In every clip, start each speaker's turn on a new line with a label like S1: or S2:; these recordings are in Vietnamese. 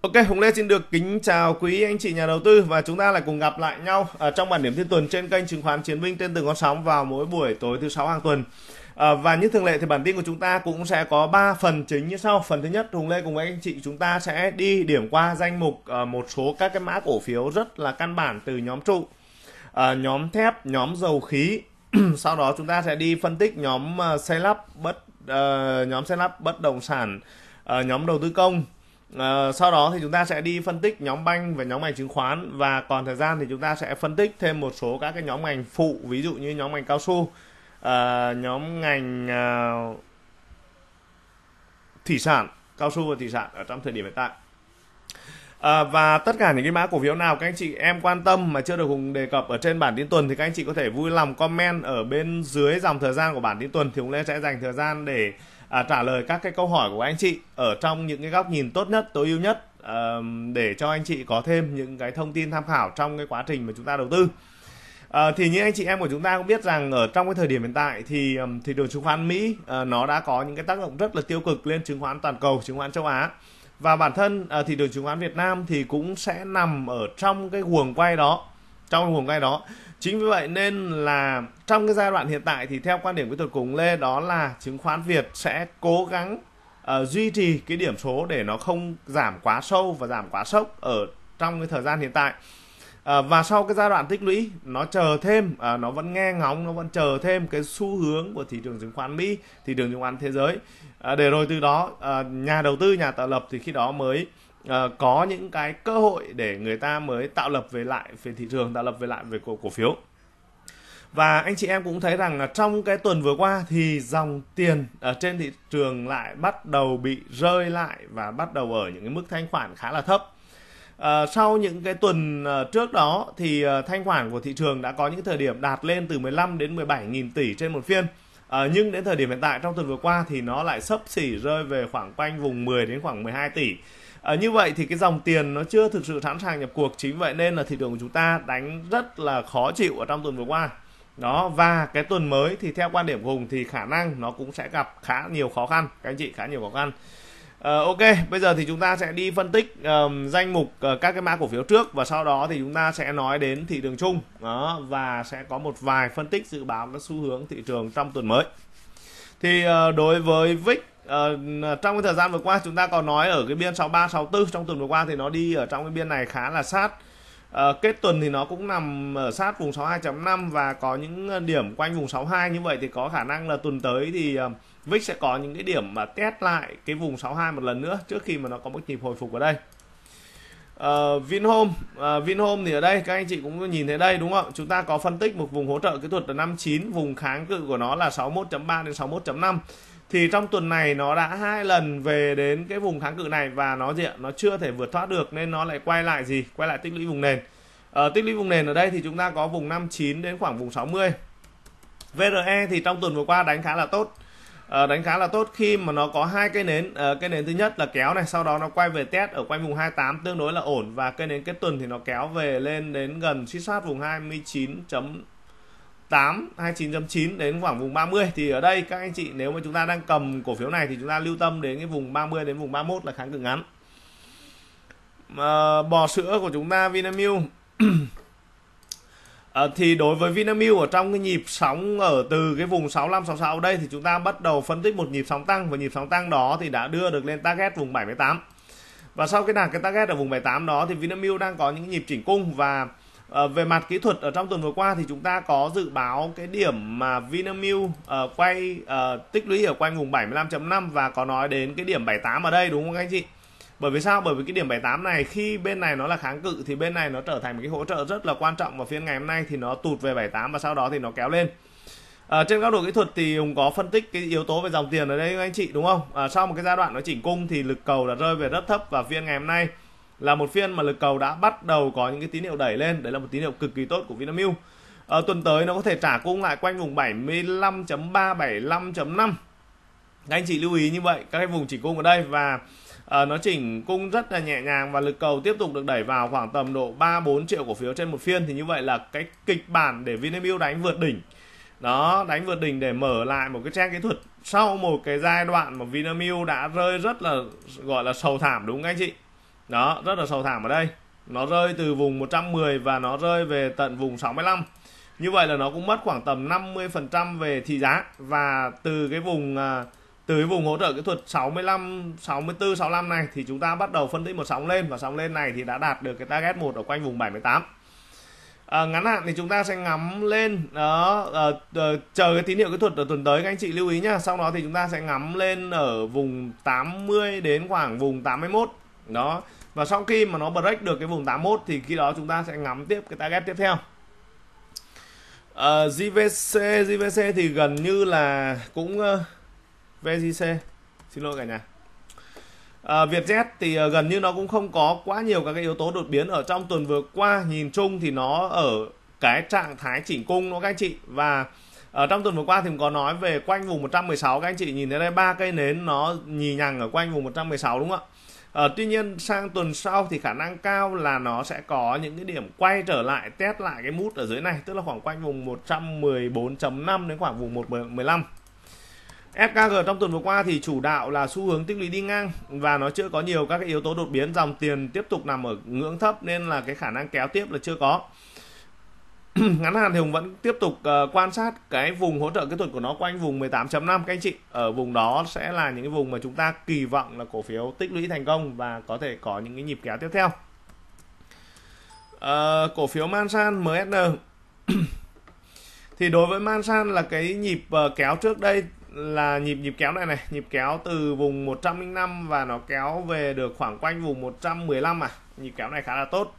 S1: Ok, Hùng Lê xin được kính chào quý anh chị nhà đầu tư và chúng ta lại cùng gặp lại nhau ở à, trong bản điểm thiên tuần trên kênh chứng khoán Chiến Minh trên từng con sóng vào mỗi buổi tối thứ sáu hàng tuần. À, và như thường lệ thì bản tin của chúng ta cũng sẽ có 3 phần chính như sau. Phần thứ nhất, Hùng Lê cùng với anh chị chúng ta sẽ đi điểm qua danh mục à, một số các cái mã cổ phiếu rất là căn bản từ nhóm trụ, à, nhóm thép, nhóm dầu khí. Sau đó chúng ta sẽ đi phân tích nhóm xây lắp bất nhóm xây lắp bất động sản, nhóm đầu tư công Ờ, sau đó thì chúng ta sẽ đi phân tích nhóm banh và nhóm ngành chứng khoán và còn thời gian thì chúng ta sẽ phân tích thêm một số các cái nhóm ngành phụ ví dụ như nhóm ngành cao su uh, nhóm ngành uh, thủy sản cao su và thủy sản ở trong thời điểm hiện tại À, và tất cả những cái mã cổ phiếu nào các anh chị em quan tâm mà chưa được Hùng đề cập ở trên bản tin tuần thì các anh chị có thể vui lòng comment ở bên dưới dòng thời gian của bản tin tuần thì Hùng Lê sẽ dành thời gian để à, trả lời các cái câu hỏi của anh chị ở trong những cái góc nhìn tốt nhất tối ưu nhất à, để cho anh chị có thêm những cái thông tin tham khảo trong cái quá trình mà chúng ta đầu tư À, thì như anh chị em của chúng ta cũng biết rằng ở trong cái thời điểm hiện tại thì thị trường chứng khoán Mỹ à, nó đã có những cái tác động rất là tiêu cực lên chứng khoán toàn cầu, chứng khoán châu Á và bản thân à, thị trường chứng khoán Việt Nam thì cũng sẽ nằm ở trong cái guồng quay đó, trong guồng quay đó chính vì vậy nên là trong cái giai đoạn hiện tại thì theo quan điểm của tôi cùng lê đó là chứng khoán việt sẽ cố gắng uh, duy trì cái điểm số để nó không giảm quá sâu và giảm quá sốc ở trong cái thời gian hiện tại uh, và sau cái giai đoạn tích lũy nó chờ thêm uh, nó vẫn nghe ngóng nó vẫn chờ thêm cái xu hướng của thị trường chứng khoán mỹ thị trường chứng khoán thế giới uh, để rồi từ đó uh, nhà đầu tư nhà tạo lập thì khi đó mới uh, có những cái cơ hội để người ta mới tạo lập về lại về thị trường tạo lập về lại về cổ, cổ phiếu và anh chị em cũng thấy rằng là trong cái tuần vừa qua thì dòng tiền ở trên thị trường lại bắt đầu bị rơi lại và bắt đầu ở những cái mức thanh khoản khá là thấp À, sau những cái tuần ờ, trước đó thì thanh khoản của thị trường đã có những thời điểm đạt lên từ 15 đến 17 nghìn tỷ trên một phiên. À, nhưng đến thời điểm hiện tại trong tuần vừa qua thì nó lại sấp xỉ rơi về khoảng quanh vùng 10 đến khoảng 12 tỷ à, như vậy thì cái dòng tiền nó chưa thực sự sẵn sàng nhập cuộc chính vậy nên là thị trường của chúng ta đánh rất là khó chịu ở trong tuần vừa qua đó và cái tuần mới thì theo quan điểm của hùng thì khả năng nó cũng sẽ gặp khá nhiều khó khăn các anh chị khá nhiều khó khăn Uh, ok, bây giờ thì chúng ta sẽ đi phân tích um, danh mục uh, các cái mã cổ phiếu trước và sau đó thì chúng ta sẽ nói đến thị trường chung đó và sẽ có một vài phân tích dự báo các xu hướng thị trường trong tuần mới. Thì uh, đối với vick Uh, trong cái thời gian vừa qua chúng ta còn nói ở cái biên 63 64 trong tuần vừa qua thì nó đi ở trong cái biên này khá là sát. À, kết tuần thì nó cũng nằm ở sát vùng 62.5 và có những ờ, điểm quanh vùng 62 như vậy thì có khả năng là tuần tới thì uh, VIX sẽ có những cái điểm mà test lại cái vùng 62 một lần nữa trước khi mà nó có một nhịp hồi phục ở đây. Uh, Vinhome, uh, Vinhome thì ở đây các anh chị cũng nhìn thấy đây đúng không? Chúng ta có phân tích một vùng hỗ trợ kỹ thuật là 59, vùng kháng cự của nó là 61.3 đến 61.5 thì trong tuần này nó đã hai lần về đến cái vùng kháng cự này và nó gì ạ nó chưa thể vượt thoát được nên nó lại quay lại gì quay lại tích lũy vùng nền ở ờ, tích lũy vùng nền ở đây thì chúng ta có vùng 59 đến khoảng vùng 60 VRE thì trong tuần vừa qua đánh khá là tốt à, đánh khá là tốt khi mà nó có hai cái nến à, cây nến thứ nhất là kéo này sau đó nó quay về test ở quanh vùng 28 tương đối là ổn và cây nến kết tuần thì nó kéo về lên đến gần suy sát vùng 29. 8 29.9 đến khoảng vùng 30 thì ở đây các anh chị nếu mà chúng ta đang cầm cổ phiếu này thì chúng ta lưu tâm đến cái vùng 30 đến vùng 31 là kháng cự ngắn à, bò sữa của chúng ta Vinamilk à, thì đối với Vinamilk ở trong cái nhịp sóng ở từ cái vùng 6566 đây thì chúng ta bắt đầu phân tích một nhịp sóng tăng và nhịp sóng tăng đó thì đã đưa được lên target vùng 78 và sau cái đà cái target ở vùng 78 đó thì Vinamilk đang có những nhịp chỉnh cung và Ờ, về mặt kỹ thuật ở trong tuần vừa qua thì chúng ta có dự báo cái điểm mà Vinamilk uh, quay uh, tích lũy ở quanh vùng 75.5 và có nói đến cái điểm 78 ở đây đúng không anh chị? Bởi vì sao? Bởi vì cái điểm 78 này khi bên này nó là kháng cự thì bên này nó trở thành một cái hỗ trợ rất là quan trọng vào phiên ngày hôm nay thì nó tụt về 78 và sau đó thì nó kéo lên. À, trên góc độ kỹ thuật thì Hùng có phân tích cái yếu tố về dòng tiền ở đây anh chị đúng không? À, sau một cái giai đoạn nó chỉnh cung thì lực cầu đã rơi về rất thấp và phiên ngày hôm nay là một phiên mà lực cầu đã bắt đầu có những cái tín hiệu đẩy lên đấy là một tín hiệu cực kỳ tốt của Vinamilk à, tuần tới nó có thể trả cung lại quanh vùng 75.3 75.5 các anh chị lưu ý như vậy các cái vùng chỉ cung ở đây và à, nó chỉnh cung rất là nhẹ nhàng và lực cầu tiếp tục được đẩy vào khoảng tầm độ 3 4 triệu cổ phiếu trên một phiên thì như vậy là cái kịch bản để Vinamilk đánh vượt đỉnh đó đánh vượt đỉnh để mở lại một cái trang kỹ thuật sau một cái giai đoạn mà Vinamilk đã rơi rất là gọi là sầu thảm đúng không anh chị đó rất là sầu thảm ở đây nó rơi từ vùng 110 và nó rơi về tận vùng 65 như vậy là nó cũng mất khoảng tầm 50% về thị giá và từ cái vùng à, từ cái vùng hỗ trợ kỹ thuật 65 64 65 này thì chúng ta bắt đầu phân tích một sóng lên và sóng lên này thì đã đạt được cái target 1 ở quanh vùng 78 à, ngắn hạn thì chúng ta sẽ ngắm lên đó à, à, chờ cái tín hiệu kỹ thuật ở tuần tới các anh chị lưu ý nhá sau đó thì chúng ta sẽ ngắm lên ở vùng 80 đến khoảng vùng 81 đó và sau khi mà nó break được cái vùng 81 thì khi đó chúng ta sẽ ngắm tiếp cái target tiếp theo uh, ờ, JVC JVC thì gần như là cũng uh, ờ, VJC xin lỗi cả nhà À, Vietjet thì uh, gần như nó cũng không có quá nhiều các cái yếu tố đột biến ở trong tuần vừa qua nhìn chung thì nó ở cái trạng thái chỉnh cung nó các anh chị và ở trong tuần vừa qua thì có nói về quanh vùng 116 các anh chị nhìn thấy đây ba cây nến nó nhì nhằng ở quanh vùng 116 đúng không ạ à, tuy nhiên sang tuần sau thì khả năng cao là nó sẽ có những cái điểm quay trở lại test lại cái mút ở dưới này tức là khoảng quanh vùng 114.5 đến khoảng vùng 115 SKG trong tuần vừa qua thì chủ đạo là xu hướng tích lũy đi ngang và nó chưa có nhiều các cái yếu tố đột biến dòng tiền tiếp tục nằm ở ngưỡng thấp nên là cái khả năng kéo tiếp là chưa có ngắn hạn thì Hùng vẫn tiếp tục uh, quan sát cái vùng hỗ trợ kỹ thuật của nó quanh vùng 18.5 các anh chị. Ở vùng đó sẽ là những cái vùng mà chúng ta kỳ vọng là cổ phiếu tích lũy thành công và có thể có những cái nhịp kéo tiếp theo. Uh, cổ phiếu Mansan MSN thì đối với Mansan là cái nhịp uh, kéo trước đây là nhịp nhịp kéo này này, nhịp kéo từ vùng 105 và nó kéo về được khoảng quanh vùng 115 à. Nhịp kéo này khá là tốt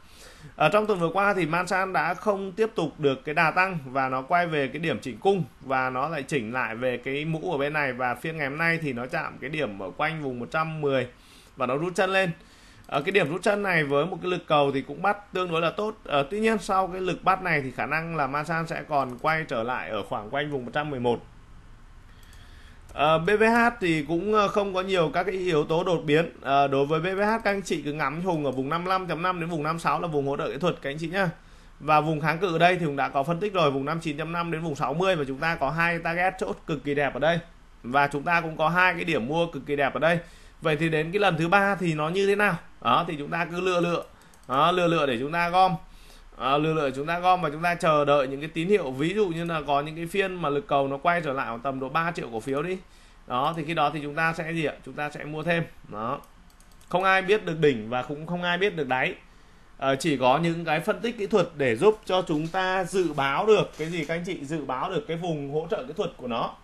S1: ở ờ, trong tuần vừa qua thì Mansan đã không tiếp tục được cái đà tăng và nó quay về cái điểm chỉnh cung và nó lại chỉnh lại về cái mũ ở bên này và phiên ngày hôm nay thì nó chạm cái điểm ở quanh vùng 110 và nó rút chân lên ở ờ, cái điểm rút chân này với một cái lực cầu thì cũng bắt tương đối là tốt ở ờ, tuy nhiên sau cái lực bắt này thì khả năng là Mansan sẽ còn quay trở lại ở khoảng quanh vùng 111 Ờ, BVH thì cũng ờ, không có nhiều các cái yếu tố đột biến à, đối với BVH các anh chị cứ ngắm Hùng ở vùng 55.5 đến vùng 56 là vùng hỗ trợ kỹ thuật các anh chị nhá và vùng kháng cự ở đây thì Hùng đã có phân tích rồi vùng 59.5 đến vùng 60 và chúng ta có hai target chốt cực kỳ đẹp ở đây và chúng ta cũng có hai cái điểm mua cực kỳ đẹp ở đây vậy thì đến cái lần thứ ba thì nó như thế nào đó thì chúng ta cứ lựa lựa đó, lựa lựa để chúng ta gom à, lưu lượng chúng ta gom và chúng ta chờ đợi những cái tín hiệu ví dụ như là có những cái phiên mà lực cầu nó quay trở lại khoảng tầm độ 3 triệu cổ phiếu đi đó thì khi đó thì chúng ta sẽ gì ạ chúng ta sẽ mua thêm đó không ai biết được đỉnh và cũng không ai biết được đáy à, chỉ có những cái phân tích kỹ thuật để giúp cho chúng ta dự báo được cái gì các anh chị dự báo được cái vùng hỗ trợ kỹ thuật của nó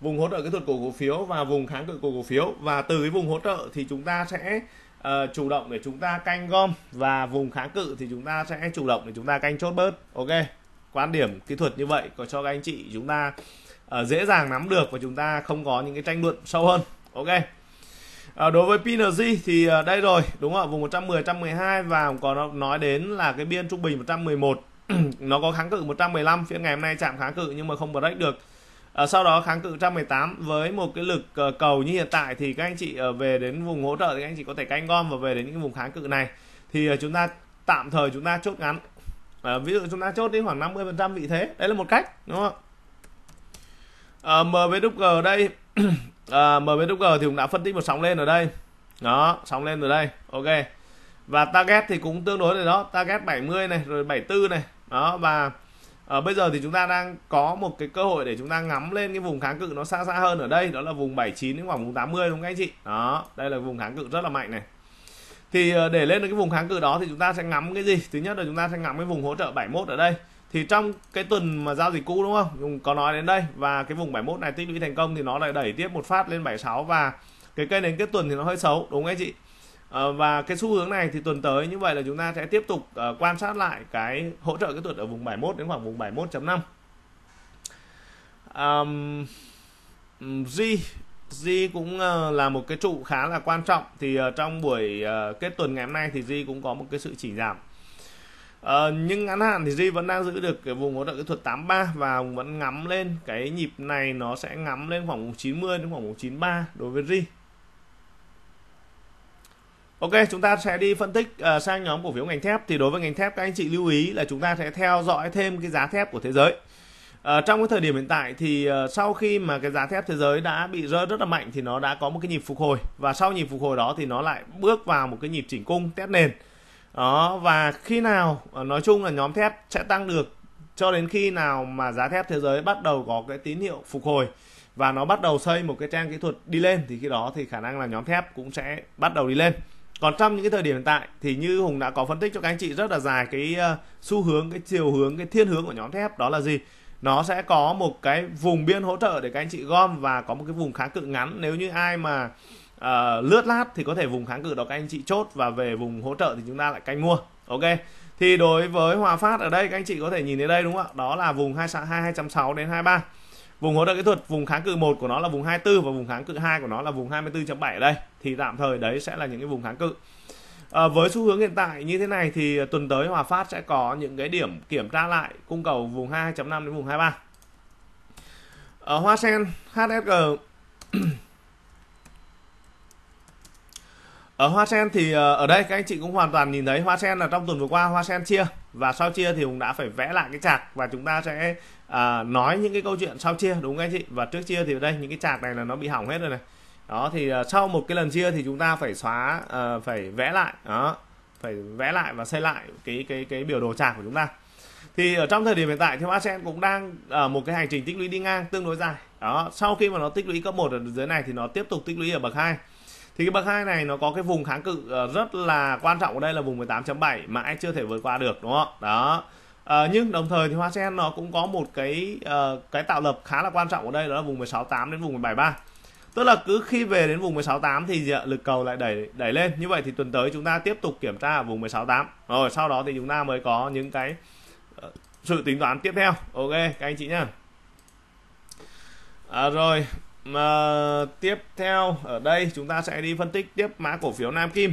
S1: vùng hỗ trợ kỹ thuật của cổ phiếu và vùng kháng cự của cổ phiếu và từ cái vùng hỗ trợ thì chúng ta sẽ uh, chủ động để chúng ta canh gom và vùng kháng cự thì chúng ta sẽ chủ động để chúng ta canh chốt bớt ok quan điểm kỹ thuật như vậy có cho các anh chị chúng ta uh, dễ dàng nắm được và chúng ta không có những cái tranh luận sâu hơn ok À, đối với PNG thì à, đây rồi đúng không ạ vùng 110 112 và còn nói đến là cái biên trung bình 111 nó có kháng cự 115 phiên ngày hôm nay chạm kháng cự nhưng mà không break được À, sau đó kháng cự 118 với một cái lực ờ, cầu như hiện tại thì các anh chị ờ, về đến vùng hỗ trợ thì các anh chị có thể canh gom và về đến những cái vùng kháng cự này thì chúng ta tạm thời chúng ta chốt ngắn à, ví dụ chúng ta chốt đi khoảng 50 phần trăm vị thế đấy là một cách đúng không à, ở đây à, MVWG thì cũng đã phân tích một sóng lên ở đây đó sóng lên ở đây ok và target thì cũng tương đối rồi đó target 70 này rồi 74 này đó và à, bây giờ thì chúng ta đang có một cái cơ hội để chúng ta ngắm lên cái vùng kháng cự nó xa xa hơn ở đây đó là vùng 79 đến khoảng vùng 80 đúng không các anh chị đó đây là vùng kháng cự rất là mạnh này thì ờ, để lên được cái vùng kháng cự đó thì chúng ta sẽ ngắm cái gì thứ nhất là chúng ta sẽ ngắm cái vùng hỗ trợ 71 ở đây thì trong cái tuần mà giao dịch cũ đúng không có nói đến đây và cái vùng 71 này tích lũy thành công thì nó lại đẩy tiếp một phát lên 76 và cái cây đến cái tuần thì nó hơi xấu đúng không anh chị Ờ, và cái xu hướng này thì tuần tới như vậy là chúng ta sẽ tiếp tục uh, quan sát lại cái hỗ trợ kỹ thuật ở vùng 71 đến khoảng vùng 71.5 um, G G cũng uh, là một cái trụ khá là quan trọng thì uh, trong buổi uh, kết tuần ngày hôm nay thì G cũng có một cái sự chỉ giảm uh, nhưng ngắn hạn thì G vẫn đang giữ được cái vùng hỗ trợ kỹ thuật 83 và vẫn ngắm lên cái nhịp này nó sẽ ngắm lên khoảng vùng 90 đến khoảng vùng 93 đối với G Ok, chúng ta sẽ đi phân tích uh, sang nhóm cổ phiếu ngành thép. Thì đối với ngành thép các anh chị lưu ý là chúng ta sẽ theo dõi thêm cái giá thép của thế giới. Uh, trong cái thời điểm hiện tại thì uh, sau khi mà cái giá thép thế giới đã bị rơi rất là mạnh thì nó đã có một cái nhịp phục hồi và sau nhịp phục hồi đó thì nó lại bước vào một cái nhịp chỉnh cung test nền. Đó và khi nào uh, nói chung là nhóm thép sẽ tăng được cho đến khi nào mà giá thép thế giới bắt đầu có cái tín hiệu phục hồi và nó bắt đầu xây một cái trang kỹ thuật đi lên thì khi đó thì khả năng là nhóm thép cũng sẽ bắt đầu đi lên còn trong những cái thời điểm hiện tại thì như hùng đã có phân tích cho các anh chị rất là dài cái ờ, xu hướng cái chiều hướng cái thiên hướng của nhóm thép đó là gì nó sẽ có một cái vùng biên hỗ trợ để các anh chị gom và có một cái vùng kháng cự ngắn nếu như ai mà uh, lướt lát thì có thể vùng kháng cự đó các anh chị chốt và về vùng hỗ trợ thì chúng ta lại canh mua ok thì đối với hòa phát ở đây các anh chị có thể nhìn thấy đây đúng không ạ đó là vùng 22 206 đến 23 vùng hỗ trợ kỹ thuật vùng kháng cự một của nó là vùng 24 và vùng kháng cự hai của nó là vùng 24.7 đây thì tạm thời đấy sẽ là những cái vùng kháng cự à, với xu hướng hiện tại như thế này thì tuần tới Hòa Phát sẽ có những cái điểm kiểm tra lại cung cầu vùng 22.5 đến vùng 23 ở ờ, Hoa Sen HSG ở ờ, Hoa Sen thì ở đây các anh chị cũng hoàn toàn nhìn thấy Hoa Sen là trong tuần vừa qua Hoa Sen chia và sau chia thì cũng đã phải vẽ lại cái chạc và chúng ta sẽ à, nói những cái câu chuyện sau chia đúng không anh chị và trước chia thì đây những cái chạc này là nó bị hỏng hết rồi này đó thì à, sau một cái lần chia thì chúng ta phải xóa à, phải vẽ lại đó phải vẽ lại và xây lại cái cái cái biểu đồ chạc của chúng ta thì ở trong thời điểm hiện tại thì sen cũng đang ở à, một cái hành trình tích lũy đi ngang tương đối dài đó sau khi mà nó tích lũy cấp một ở dưới này thì nó tiếp tục tích lũy ở bậc 2 thì cái bậc hai này nó có cái vùng kháng cự à, rất là quan trọng ở đây là vùng 18.7 mà anh chưa thể vượt qua được đúng không đó À, nhưng đồng thời thì hoa sen nó cũng có một cái uh, cái tạo lập khá là quan trọng ở đây đó là vùng 168 đến vùng 173 tức là cứ khi về đến vùng 168 thì gì ạ? lực cầu lại đẩy đẩy lên như vậy thì tuần tới chúng ta tiếp tục kiểm tra ở vùng 168 rồi sau đó thì chúng ta mới có những cái uh, sự tính toán tiếp theo ok các anh chị nhá à, rồi mà tiếp theo ở đây chúng ta sẽ đi phân tích tiếp mã cổ phiếu Nam Kim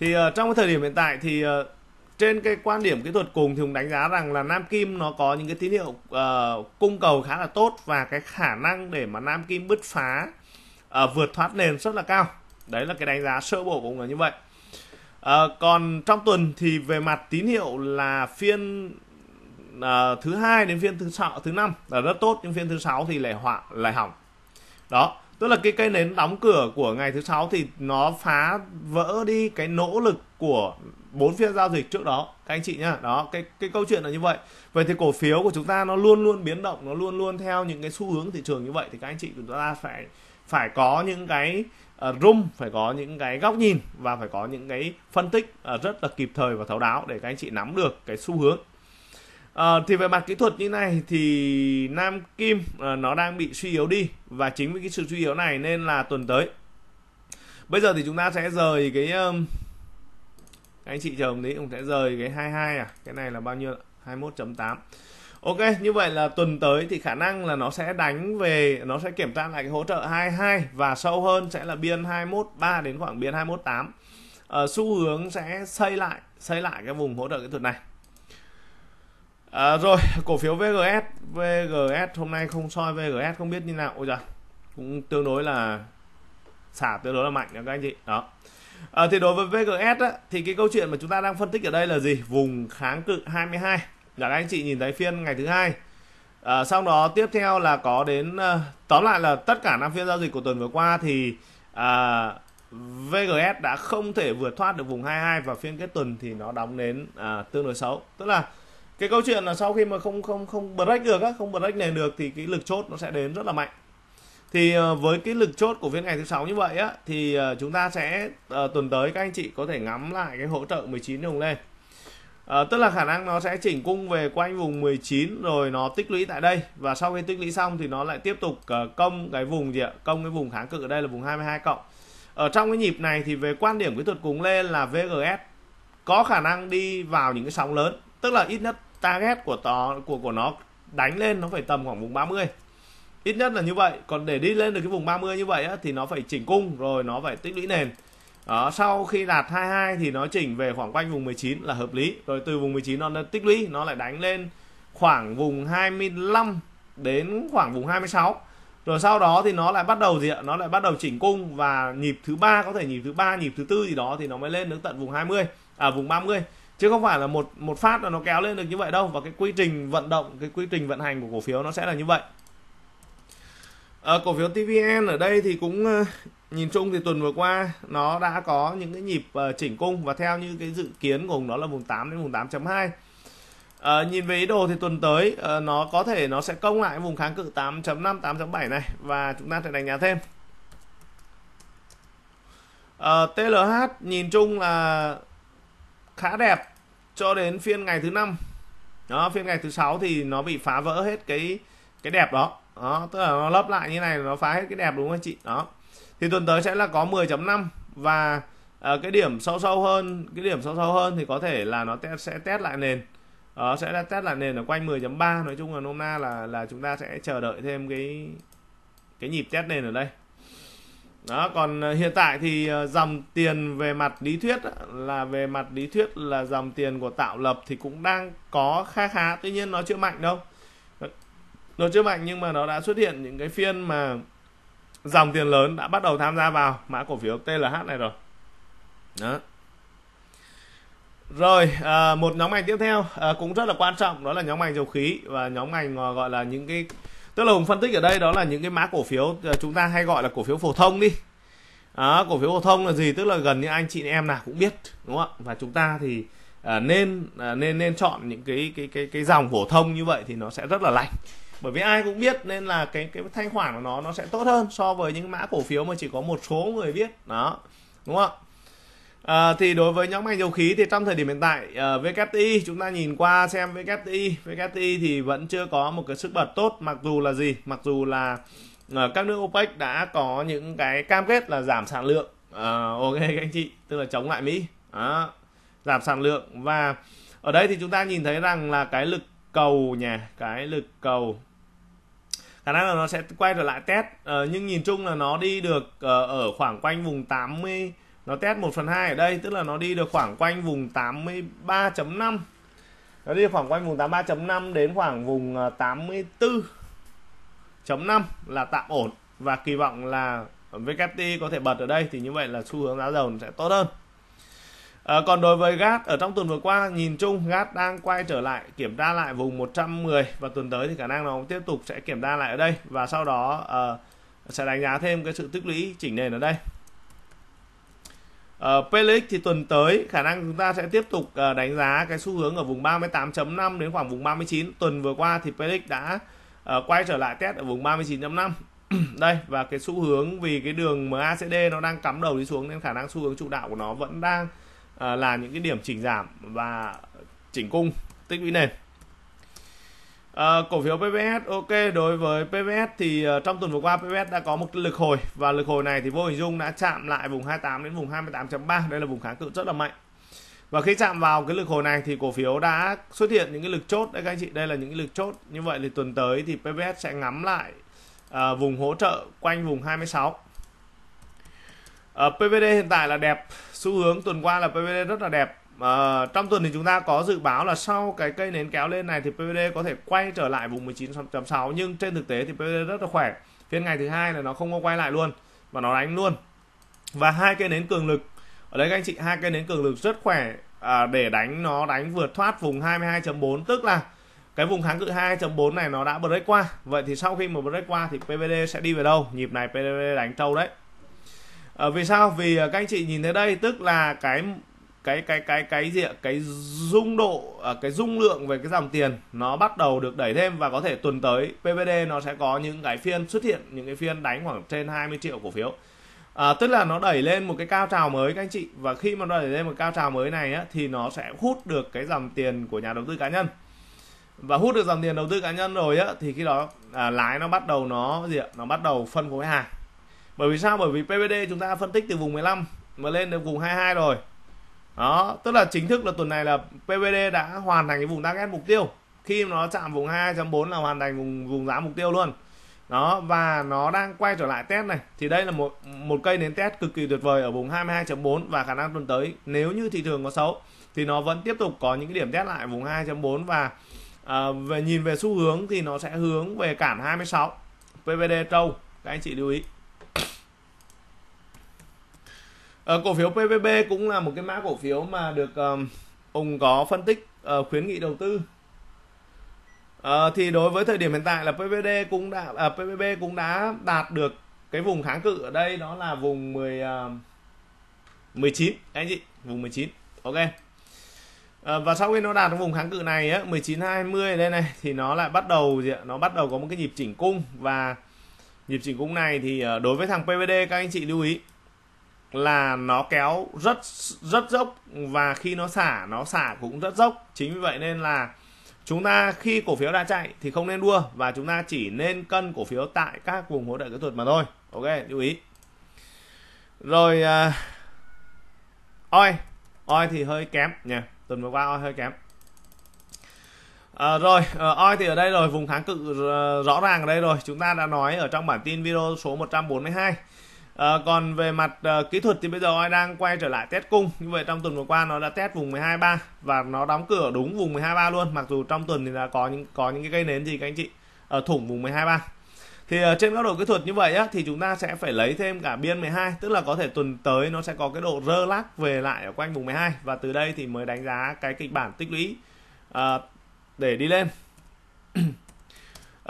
S1: thì uh, trong cái thời điểm hiện tại thì uh, trên cái quan điểm kỹ thuật cùng thì cũng đánh giá rằng là Nam Kim nó có những cái tín hiệu uh, cung cầu khá là tốt và cái khả năng để mà Nam Kim bứt phá uh, vượt thoát nền rất là cao đấy là cái đánh giá sơ bộ cũng là như vậy uh, còn trong tuần thì về mặt tín hiệu là phiên uh, thứ hai đến phiên thứ sáu thứ năm là rất tốt nhưng phiên thứ sáu thì lại họa lại hỏng đó tức là cái cây nến đóng cửa của ngày thứ sáu thì nó phá vỡ đi cái nỗ lực của bốn phiên giao dịch trước đó các anh chị nhá đó cái cái câu chuyện là như vậy vậy thì cổ phiếu của chúng ta nó luôn luôn biến động nó luôn luôn theo những cái xu hướng thị trường như vậy thì các anh chị chúng ta phải phải có những cái uh, room phải có những cái góc nhìn và phải có những cái phân tích uh, rất là kịp thời và thấu đáo để các anh chị nắm được cái xu hướng À, thì về mặt kỹ thuật như này thì Nam Kim à, nó đang bị suy yếu đi và chính vì cái sự suy yếu này nên là tuần tới bây giờ thì chúng ta sẽ rời cái um, anh chị chồng một cũng sẽ rời cái 22 à cái này là bao nhiêu 21.8 Ok như vậy là tuần tới thì khả năng là nó sẽ đánh về nó sẽ kiểm tra lại cái hỗ trợ 22 và sâu hơn sẽ là biên 213 đến khoảng biên 218 à, ờ, xu hướng sẽ xây lại xây lại cái vùng hỗ trợ kỹ thuật này à, rồi cổ phiếu VGS VGS hôm nay không soi VGS không biết như nào ôi giờ cũng tương đối là xả tương đối là mạnh đó các anh chị đó À, thì đối với VGS á, thì cái câu chuyện mà chúng ta đang phân tích ở đây là gì? Vùng kháng cự 22. Là dạ, các anh chị nhìn thấy phiên ngày thứ hai. À, sau đó tiếp theo là có đến ờ, tóm lại là tất cả năm phiên giao dịch của tuần vừa qua thì à, VGS đã không thể vượt thoát được vùng 22 và phiên kết tuần thì nó đóng đến à, tương đối xấu. Tức là cái câu chuyện là sau khi mà không không không break được á, không break nền được thì cái lực chốt nó sẽ đến rất là mạnh thì ờ, với cái lực chốt của phiên ngày thứ sáu như vậy á thì ờ, chúng ta sẽ ờ, tuần tới các anh chị có thể ngắm lại cái hỗ trợ 19 đồng lên à, tức là khả năng nó sẽ chỉnh cung về quanh vùng 19 rồi nó tích lũy tại đây và sau khi tích lũy xong thì nó lại tiếp tục công cái vùng gì ạ công cái vùng kháng cự ở đây là vùng 22 cộng ở trong cái nhịp này thì về quan điểm kỹ thuật cùng lên là VGS có khả năng đi vào những cái sóng lớn tức là ít nhất target của to của của nó đánh lên nó phải tầm khoảng vùng 30 ít nhất là như vậy còn để đi lên được cái vùng 30 như vậy á, thì nó phải chỉnh cung rồi nó phải tích lũy nền đó, sau khi đạt 22 thì nó chỉnh về khoảng quanh vùng 19 là hợp lý rồi từ vùng 19 nó tích lũy nó lại đánh lên khoảng vùng 25 đến khoảng vùng 26 rồi sau đó thì nó lại bắt đầu gì ạ nó lại bắt đầu chỉnh cung và nhịp thứ ba có thể nhịp thứ ba nhịp thứ tư gì đó thì nó mới lên đến tận vùng 20 à vùng 30 chứ không phải là một một phát là nó kéo lên được như vậy đâu và cái quy trình vận động cái quy trình vận hành của cổ phiếu nó sẽ là như vậy À, cổ phiếu TVN ở đây thì cũng ờ, nhìn chung thì tuần vừa qua nó đã có những cái nhịp ờ, chỉnh cung và theo như cái dự kiến của nó là vùng 8 đến vùng 8.2 à, nhìn về ý đồ thì tuần tới à, nó có thể nó sẽ công lại vùng kháng cự 8.5 8.7 này và chúng ta sẽ đánh giá thêm à, TLH nhìn chung là khá đẹp cho đến phiên ngày thứ năm đó phiên ngày thứ sáu thì nó bị phá vỡ hết cái cái đẹp đó đó tức là nó lấp lại như này nó phá hết cái đẹp đúng không anh chị đó thì tuần tới sẽ là có 10.5 và à, cái điểm sâu sâu hơn cái điểm sâu sâu hơn thì có thể là nó test, sẽ test lại nền đó, sẽ là test lại nền ở quanh 10.3 nói chung là nôm na là là chúng ta sẽ chờ đợi thêm cái cái nhịp test nền ở đây đó còn ờ, hiện tại thì ờ, dòng tiền về mặt lý thuyết là về mặt lý thuyết là dòng tiền của tạo lập thì cũng đang có khá khá tuy nhiên nó chưa mạnh đâu nó chưa mạnh nhưng mà nó đã xuất hiện những cái phiên mà dòng tiền lớn đã bắt đầu tham gia vào mã cổ phiếu TLH này rồi đó rồi à, một nhóm ngành tiếp theo à, cũng rất là quan trọng đó là nhóm ngành dầu khí và nhóm ngành gọi là những cái tức là hùng phân tích ở đây đó là những cái mã cổ phiếu à, chúng ta hay gọi là cổ phiếu phổ thông đi à, cổ phiếu phổ thông là gì tức là gần như anh chị em nào cũng biết đúng không ạ và chúng ta thì nên nên nên chọn những cái cái cái cái dòng phổ thông như vậy thì nó sẽ rất là lành bởi vì ai cũng biết nên là cái cái thanh khoản của nó nó sẽ tốt hơn so với những mã cổ phiếu mà chỉ có một số người biết đó đúng không À, thì đối với nhóm ngành dầu khí thì trong thời điểm hiện tại uh, à, VKTI chúng ta nhìn qua xem VKTI VKTI thì vẫn chưa có một cái sức bật tốt mặc dù là gì mặc dù là uh, các nước OPEC đã có những cái cam kết là giảm sản lượng uh, ok các anh chị tức là chống lại Mỹ Đó. giảm sản lượng và ở đây thì chúng ta nhìn thấy rằng là cái lực cầu nhà cái lực cầu khả năng là nó sẽ quay trở lại test uh, nhưng nhìn chung là nó đi được uh, ở khoảng quanh vùng 80 nó test 1 phần 2 ở đây tức là nó đi được khoảng quanh vùng 83.5 nó đi khoảng quanh vùng 83.5 đến khoảng vùng 84.5 ờ, là tạm ổn và kỳ vọng là VKT có thể bật ở đây thì như vậy là xu hướng giá dầu sẽ tốt hơn À, còn đối với GAT ở trong tuần vừa qua nhìn chung GAT đang quay trở lại kiểm tra lại vùng 110 và tuần tới thì khả năng nó tiếp tục sẽ kiểm tra lại ở đây và sau đó uh, sẽ đánh giá thêm cái sự tích lũy chỉnh nền ở đây. Uh, ờ, PLX thì tuần tới khả năng chúng ta sẽ tiếp tục uh, đánh giá cái xu hướng ở vùng 38.5 đến khoảng vùng 39. Tuần vừa qua thì PLX đã uh, quay trở lại test ở vùng 39.5 đây và cái xu hướng vì cái đường MACD nó đang cắm đầu đi xuống nên khả năng xu hướng trụ đạo của nó vẫn đang à, ờ, làm những cái điểm chỉnh giảm và chỉnh cung tích lũy nền à, cổ phiếu PVS ok đối với PVS thì uh, trong tuần vừa qua PVS đã có một lực hồi và lực hồi này thì vô hình dung đã chạm lại vùng 28 đến vùng 28.3 đây là vùng kháng cự rất là mạnh và khi chạm vào cái lực hồi này thì cổ phiếu đã xuất hiện những cái lực chốt đấy các anh chị đây là những cái lực chốt như vậy thì tuần tới thì PVS sẽ ngắm lại uh, vùng hỗ trợ quanh vùng 26 uh, PVD hiện tại là đẹp xu hướng tuần qua là PVD rất là đẹp à, trong tuần thì chúng ta có dự báo là sau cái cây nến kéo lên này thì PVD có thể quay trở lại vùng 19.6 nhưng trên thực tế thì PVD rất là khỏe phiên ngày thứ hai là nó không có quay lại luôn mà nó đánh luôn và hai cây nến cường lực ở đây các anh chị hai cây nến cường lực rất khỏe à, để đánh nó đánh vượt thoát vùng 22.4 tức là cái vùng kháng cự 2.4 này nó đã break qua vậy thì sau khi mà break qua thì PVD sẽ đi về đâu nhịp này PVD đánh trâu đấy à, vì sao vì ờ, các anh chị nhìn thấy đây tức là cái cái cái cái cái gì cái dung độ ờ, cái dung lượng về cái dòng tiền nó bắt đầu được đẩy thêm và có thể tuần tới PVD nó sẽ có những cái phiên xuất hiện những cái phiên đánh khoảng trên 20 triệu cổ phiếu à, tức là nó đẩy lên một cái cao trào mới các anh chị và khi mà nó đẩy lên một cao trào mới này á, thì nó sẽ hút được cái dòng tiền của nhà đầu tư cá nhân và hút được dòng tiền đầu tư cá nhân rồi á thì khi đó à, lái nó bắt đầu nó gì ạ nó bắt đầu phân phối hàng bởi vì sao bởi vì PVD chúng ta phân tích từ vùng 15 mà lên được vùng 22 rồi đó tức là chính thức là tuần này là PVD đã hoàn thành cái vùng target mục tiêu khi nó chạm vùng 2.4 là hoàn thành vùng vùng giá mục tiêu luôn đó và nó đang quay trở lại test này thì đây là một một cây nến test cực kỳ tuyệt vời ở vùng 22.4 và khả năng tuần tới nếu như thị trường có xấu thì nó vẫn tiếp tục có những cái điểm test lại vùng 2.4 và à, về nhìn về xu hướng thì nó sẽ hướng về cản 26 PVD trâu các anh chị lưu ý Ờ, cổ phiếu PVB cũng là một cái mã cổ phiếu mà được um, ông có phân tích uh, khuyến nghị đầu tư. Uh, thì đối với thời điểm hiện tại là PVD cũng đã uh, à, PVB cũng đã đạt được cái vùng kháng cự ở đây đó là vùng 10 uh, 19 anh chị, vùng 19. Ok. À, và sau khi nó đạt vùng kháng cự này á 19 20 đây này thì nó lại bắt đầu gì ạ? Nó bắt đầu có một cái nhịp chỉnh cung và nhịp chỉnh cung này thì đối với thằng PVD các anh chị lưu ý là nó kéo rất rất dốc và khi nó xả nó xả cũng rất dốc chính vì vậy nên là chúng ta khi cổ phiếu đã chạy thì không nên đua và chúng ta chỉ nên cân cổ phiếu tại các vùng hỗ trợ kỹ thuật mà thôi ok lưu ý rồi uh, à, oi oi thì hơi kém nha tuần vừa qua oi hơi kém À, rồi, à, oi thì ở đây rồi, vùng kháng cự à, rõ ràng ở đây rồi. Chúng ta đã nói ở trong bản tin video số 142. À, còn về mặt uh, kỹ thuật thì bây giờ OI đang quay trở lại test cung như vậy trong tuần vừa qua nó đã test vùng 123 và nó đóng cửa đúng vùng 123 luôn mặc dù trong tuần thì là có những có những cái cây nến gì các anh chị ở ờ, thủng vùng 123 thì uh, trên góc độ kỹ thuật như vậy á, thì chúng ta sẽ phải lấy thêm cả biên 12 tức là có thể tuần tới nó sẽ có cái độ rơ lắc về lại ở quanh vùng 12 và từ đây thì mới đánh giá cái kịch bản tích lũy uh, để đi lên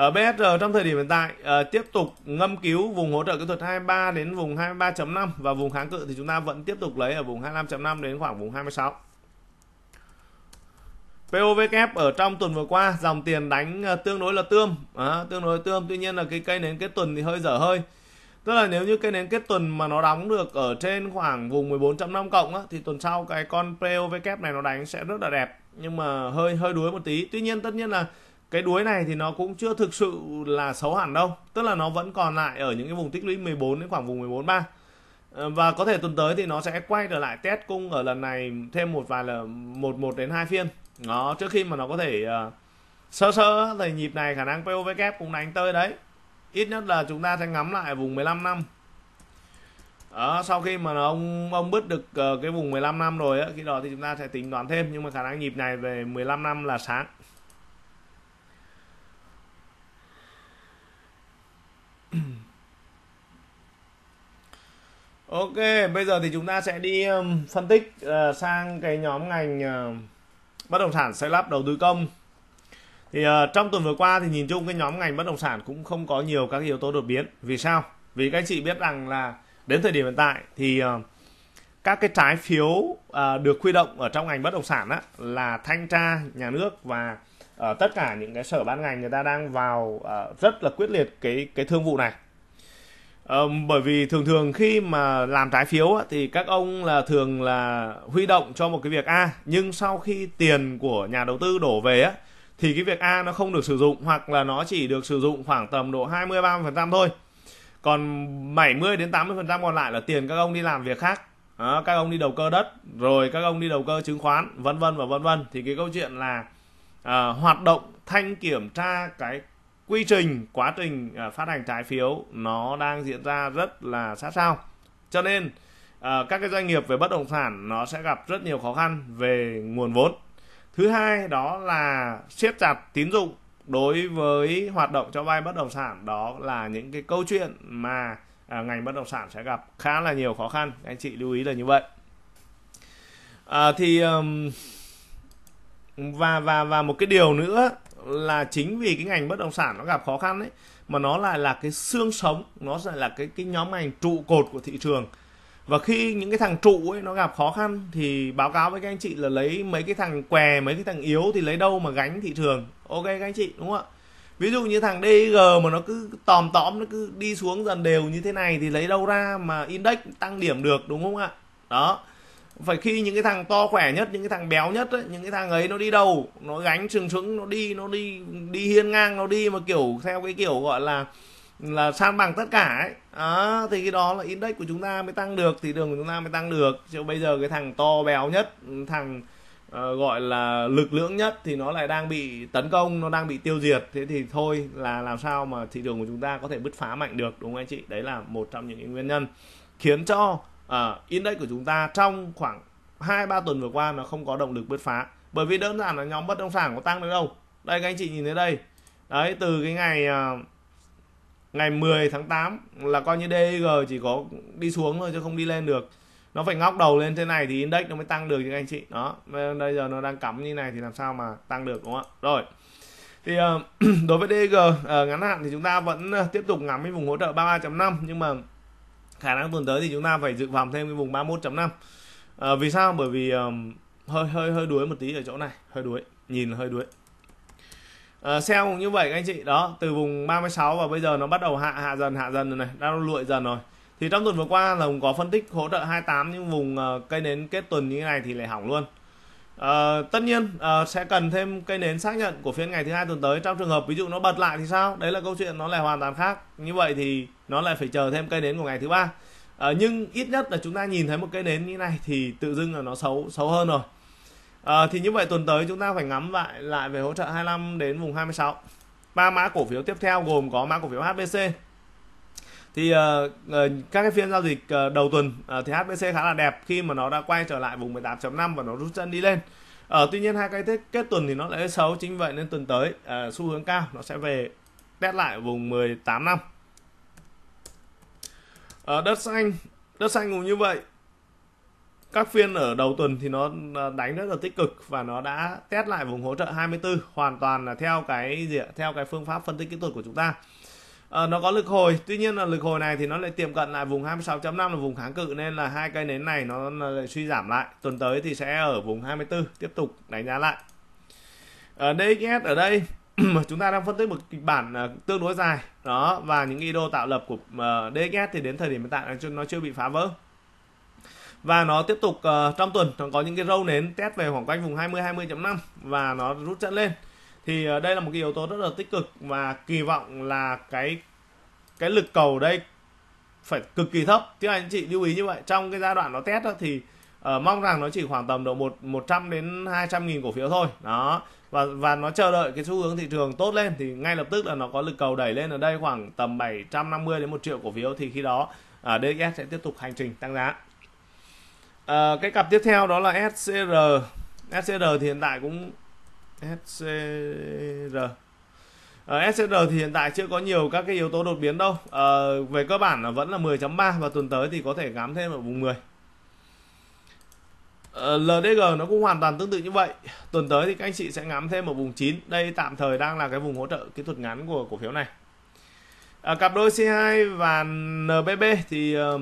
S1: ở ờ, BSR trong thời điểm hiện tại uh, tiếp tục ngâm cứu vùng hỗ trợ kỹ thuật 23 đến vùng 23.5 và vùng kháng cự thì chúng ta vẫn tiếp tục lấy ở vùng 25.5 đến khoảng vùng 26. POVK ở trong tuần vừa qua dòng tiền đánh ờ, tương đối là tươm, à, tương đối là tươm. Tuy nhiên là cái cây nến kết tuần thì hơi dở hơi. Tức là nếu như cây nến kết tuần mà nó đóng được ở trên khoảng vùng 14.5 cộng á, thì tuần sau cái con POVK này nó đánh sẽ rất là đẹp nhưng mà hơi hơi đuối một tí. Tuy nhiên tất nhiên là cái đuối này thì nó cũng chưa thực sự là xấu hẳn đâu tức là nó vẫn còn lại ở những cái vùng tích lũy 14 đến khoảng vùng 14 3 ờ, và có thể tuần tới thì nó sẽ quay trở lại test cung ở lần này thêm một vài là một một đến hai phiên nó trước khi mà nó có thể uh, sơ sơ thì nhịp này khả năng POV kép cũng đánh tới đấy ít nhất là chúng ta sẽ ngắm lại vùng 15 năm đó, sau khi mà ông ông bứt được uh, cái vùng 15 năm rồi á, khi đó thì chúng ta sẽ tính toán thêm nhưng mà khả năng nhịp này về 15 năm là sáng Ok, bây giờ thì chúng ta sẽ đi um, phân tích ờ, sang cái nhóm ngành ờ, bất động sản xây lắp đầu tư công. Thì ờ, trong tuần vừa qua thì nhìn chung cái nhóm ngành bất động sản cũng không có nhiều các yếu tố đột biến. Vì sao? Vì các anh chị biết rằng là đến thời điểm hiện tại thì các cái trái phiếu được huy động ở trong ngành bất động sản á, là thanh tra nhà nước và uh, tất cả những cái sở ban ngành người ta đang vào uh, rất là quyết liệt cái cái thương vụ này um, bởi vì thường thường khi mà làm trái phiếu á, thì các ông là thường là huy động cho một cái việc a nhưng sau khi tiền của nhà đầu tư đổ về á, thì cái việc a nó không được sử dụng hoặc là nó chỉ được sử dụng khoảng tầm độ 20 30% thôi còn 70 đến 80% còn lại là tiền các ông đi làm việc khác đó, các ông đi đầu cơ đất rồi các ông đi đầu cơ chứng khoán vân vân và vân vân thì cái câu chuyện là à, hoạt động thanh kiểm tra cái quy trình quá trình à, phát hành trái phiếu nó đang diễn ra rất là sát sao cho nên à, các cái doanh nghiệp về bất động sản nó sẽ gặp rất nhiều khó khăn về nguồn vốn thứ hai đó là siết chặt tín dụng đối với hoạt động cho vay bất động sản đó là những cái câu chuyện mà à, ngành bất động sản sẽ gặp khá là nhiều khó khăn anh chị lưu ý là như vậy à, thì um, và và và một cái điều nữa là chính vì cái ngành bất động sản nó gặp khó khăn đấy mà nó lại là cái xương sống nó lại là cái cái nhóm ngành trụ cột của thị trường và khi những cái thằng trụ ấy nó gặp khó khăn thì báo cáo với các anh chị là lấy mấy cái thằng què mấy cái thằng yếu thì lấy đâu mà gánh thị trường ok các anh chị đúng không ạ ví dụ như thằng DG mà nó cứ tòm tõm nó cứ đi xuống dần đều như thế này thì lấy đâu ra mà index tăng điểm được đúng không ạ đó phải khi những cái thằng to khỏe nhất những cái thằng béo nhất ấy, những cái thằng ấy nó đi đầu nó gánh trường sững nó đi nó đi đi hiên ngang nó đi mà kiểu theo cái kiểu gọi là là san bằng tất cả ấy à, thì cái đó là index của chúng ta mới tăng được thì đường của chúng ta mới tăng được chứ bây giờ cái thằng to béo nhất thằng uh, gọi là lực lưỡng nhất thì nó lại đang bị tấn công nó đang bị tiêu diệt thế thì thôi là làm sao mà thị trường của chúng ta có thể bứt phá mạnh được đúng không anh chị đấy là một trong những nguyên nhân khiến cho uh, index của chúng ta trong khoảng 2 3 tuần vừa qua nó không có động lực bứt phá. Bởi vì đơn giản là nhóm bất động sản có tăng được đâu. Đây các anh chị nhìn thấy đây. Đấy từ cái ngày uh, ngày 10 tháng 8 là coi như DG chỉ có đi xuống thôi chứ không đi lên được. Nó phải ngóc đầu lên thế này thì index nó mới tăng được chứ anh chị. Đó, bây giờ nó đang cắm như này thì làm sao mà tăng được đúng không ạ? Rồi thì uh, đối với DG uh, ngắn hạn thì chúng ta vẫn tiếp tục ngắm cái vùng hỗ trợ 33.5 nhưng mà khả năng tuần tới thì chúng ta phải dự phòng thêm cái vùng 31.5 à, ờ, vì sao bởi vì um, hơi hơi hơi đuối một tí ở chỗ này hơi đuối nhìn là hơi đuối à, cũng như vậy các anh chị đó từ vùng 36 và bây giờ nó bắt đầu hạ hạ dần hạ dần rồi này đang lụi dần rồi thì trong tuần vừa qua là cũng có phân tích hỗ trợ 28 nhưng vùng uh, cây nến kết tuần như thế này thì lại hỏng luôn À, tất nhiên à, sẽ cần thêm cây nến xác nhận của phiên ngày thứ hai tuần tới trong trường hợp ví dụ nó bật lại thì sao đấy là câu chuyện nó lại hoàn toàn khác như vậy thì nó lại phải chờ thêm cây nến của ngày thứ ba à, nhưng ít nhất là chúng ta nhìn thấy một cây nến như này thì tự dưng là nó xấu xấu hơn rồi à, thì như vậy tuần tới chúng ta phải ngắm lại lại về hỗ trợ 25 đến vùng 26 ba mã cổ phiếu tiếp theo gồm có mã cổ phiếu HBC thì uh, các cái phiên giao dịch uh, đầu tuần uh, thì HBC khá là đẹp khi mà nó đã quay trở lại vùng 18.5 và nó rút chân đi lên ở uh, tuy nhiên hai cái kết, kết tuần thì nó lại xấu chính vậy nên tuần tới uh, xu hướng cao nó sẽ về test lại vùng 18 năm uh, đất xanh đất xanh cũng như vậy các phiên ở đầu tuần thì nó đánh rất là tích cực và nó đã test lại vùng hỗ trợ 24 hoàn toàn là theo cái gì theo cái phương pháp phân tích kỹ thuật của chúng ta Ờ, nó có lực hồi tuy nhiên là lực hồi này thì nó lại tiệm cận lại vùng 26.5 là vùng kháng cự nên là hai cây nến này nó lại suy giảm lại tuần tới thì sẽ ở vùng 24 tiếp tục đánh giá lại ở ờ, DXS ở đây chúng ta đang phân tích một kịch bản ờ, tương đối dài đó và những idô tạo lập của uh, DXS thì đến thời điểm hiện tại nó chưa bị phá vỡ và nó tiếp tục uh, trong tuần nó có những cái râu nến test về khoảng quanh vùng 20 20.5 và nó rút chân lên thì ờ, đây là một cái yếu tố rất là tích cực và kỳ vọng là cái cái lực cầu đây phải cực kỳ thấp chứ anh chị lưu ý như vậy trong cái giai đoạn nó test đó thì uh, mong rằng nó chỉ khoảng tầm độ một 100 đến 200 nghìn cổ phiếu thôi đó và và nó chờ đợi cái xu hướng thị trường tốt lên thì ngay lập tức là nó có lực cầu đẩy lên ở đây khoảng tầm 750 đến 1 triệu cổ phiếu thì khi đó ở à, uh, DXS sẽ tiếp tục hành trình tăng giá uh, cái cặp tiếp theo đó là SCR SCR thì hiện tại cũng SCR uh, ờ, SCR thì hiện tại chưa có nhiều các cái yếu tố đột biến đâu uh, về cơ bản là vẫn là 10.3 và tuần tới thì có thể gám thêm ở vùng 10 Uh, LDG nó cũng hoàn toàn tương tự như vậy tuần tới thì các anh chị sẽ ngắm thêm ở vùng 9 đây tạm thời đang là cái vùng hỗ trợ kỹ thuật ngắn của cổ phiếu này uh, cặp đôi C2 và NBB thì uh,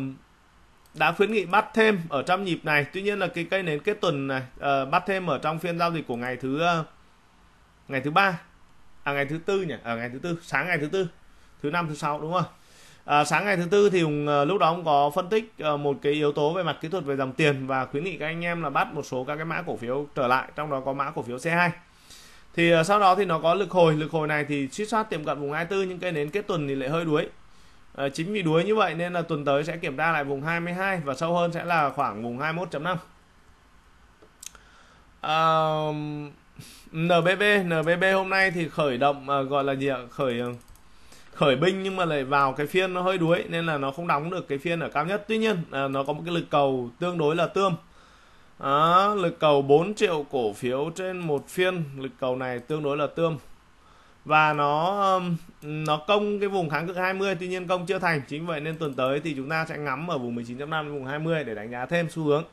S1: đã khuyến nghị bắt thêm ở trong nhịp này tuy nhiên là cái cây nến kết tuần này uh, bắt thêm ở trong phiên giao dịch của ngày thứ uh, ngày thứ ba à ngày thứ tư nhỉ ở à, ngày thứ tư sáng ngày thứ tư thứ năm thứ sáu đúng không à, sáng ngày thứ tư thì Hùng, ờ, lúc đó ông có phân tích ờ, một cái yếu tố về mặt kỹ thuật về dòng tiền và khuyến nghị các anh em là bắt một số các cái mã cổ phiếu trở lại trong đó có mã cổ phiếu C2 thì ờ, sau đó thì nó có lực hồi lực hồi này thì suýt soát tiệm cận vùng 24 nhưng cái nến kết tuần thì lại hơi đuối à, chính vì đuối như vậy nên là tuần tới sẽ kiểm tra lại vùng 22 và sâu hơn sẽ là khoảng vùng 21.5 Uh, NBB NBB hôm nay thì khởi động à, gọi là gì ạ khởi à, khởi binh nhưng mà lại vào cái phiên nó hơi đuối nên là nó không đóng được cái phiên ở cao nhất tuy nhiên à, nó có một cái lực cầu tương đối là tươm à, lực cầu 4 triệu cổ phiếu trên một phiên lực cầu này tương đối là tươm và nó nó công cái vùng kháng cự 20 tuy nhiên công chưa thành chính vậy nên tuần tới thì chúng ta sẽ ngắm ở vùng 19.5 vùng 20 để đánh giá thêm xu hướng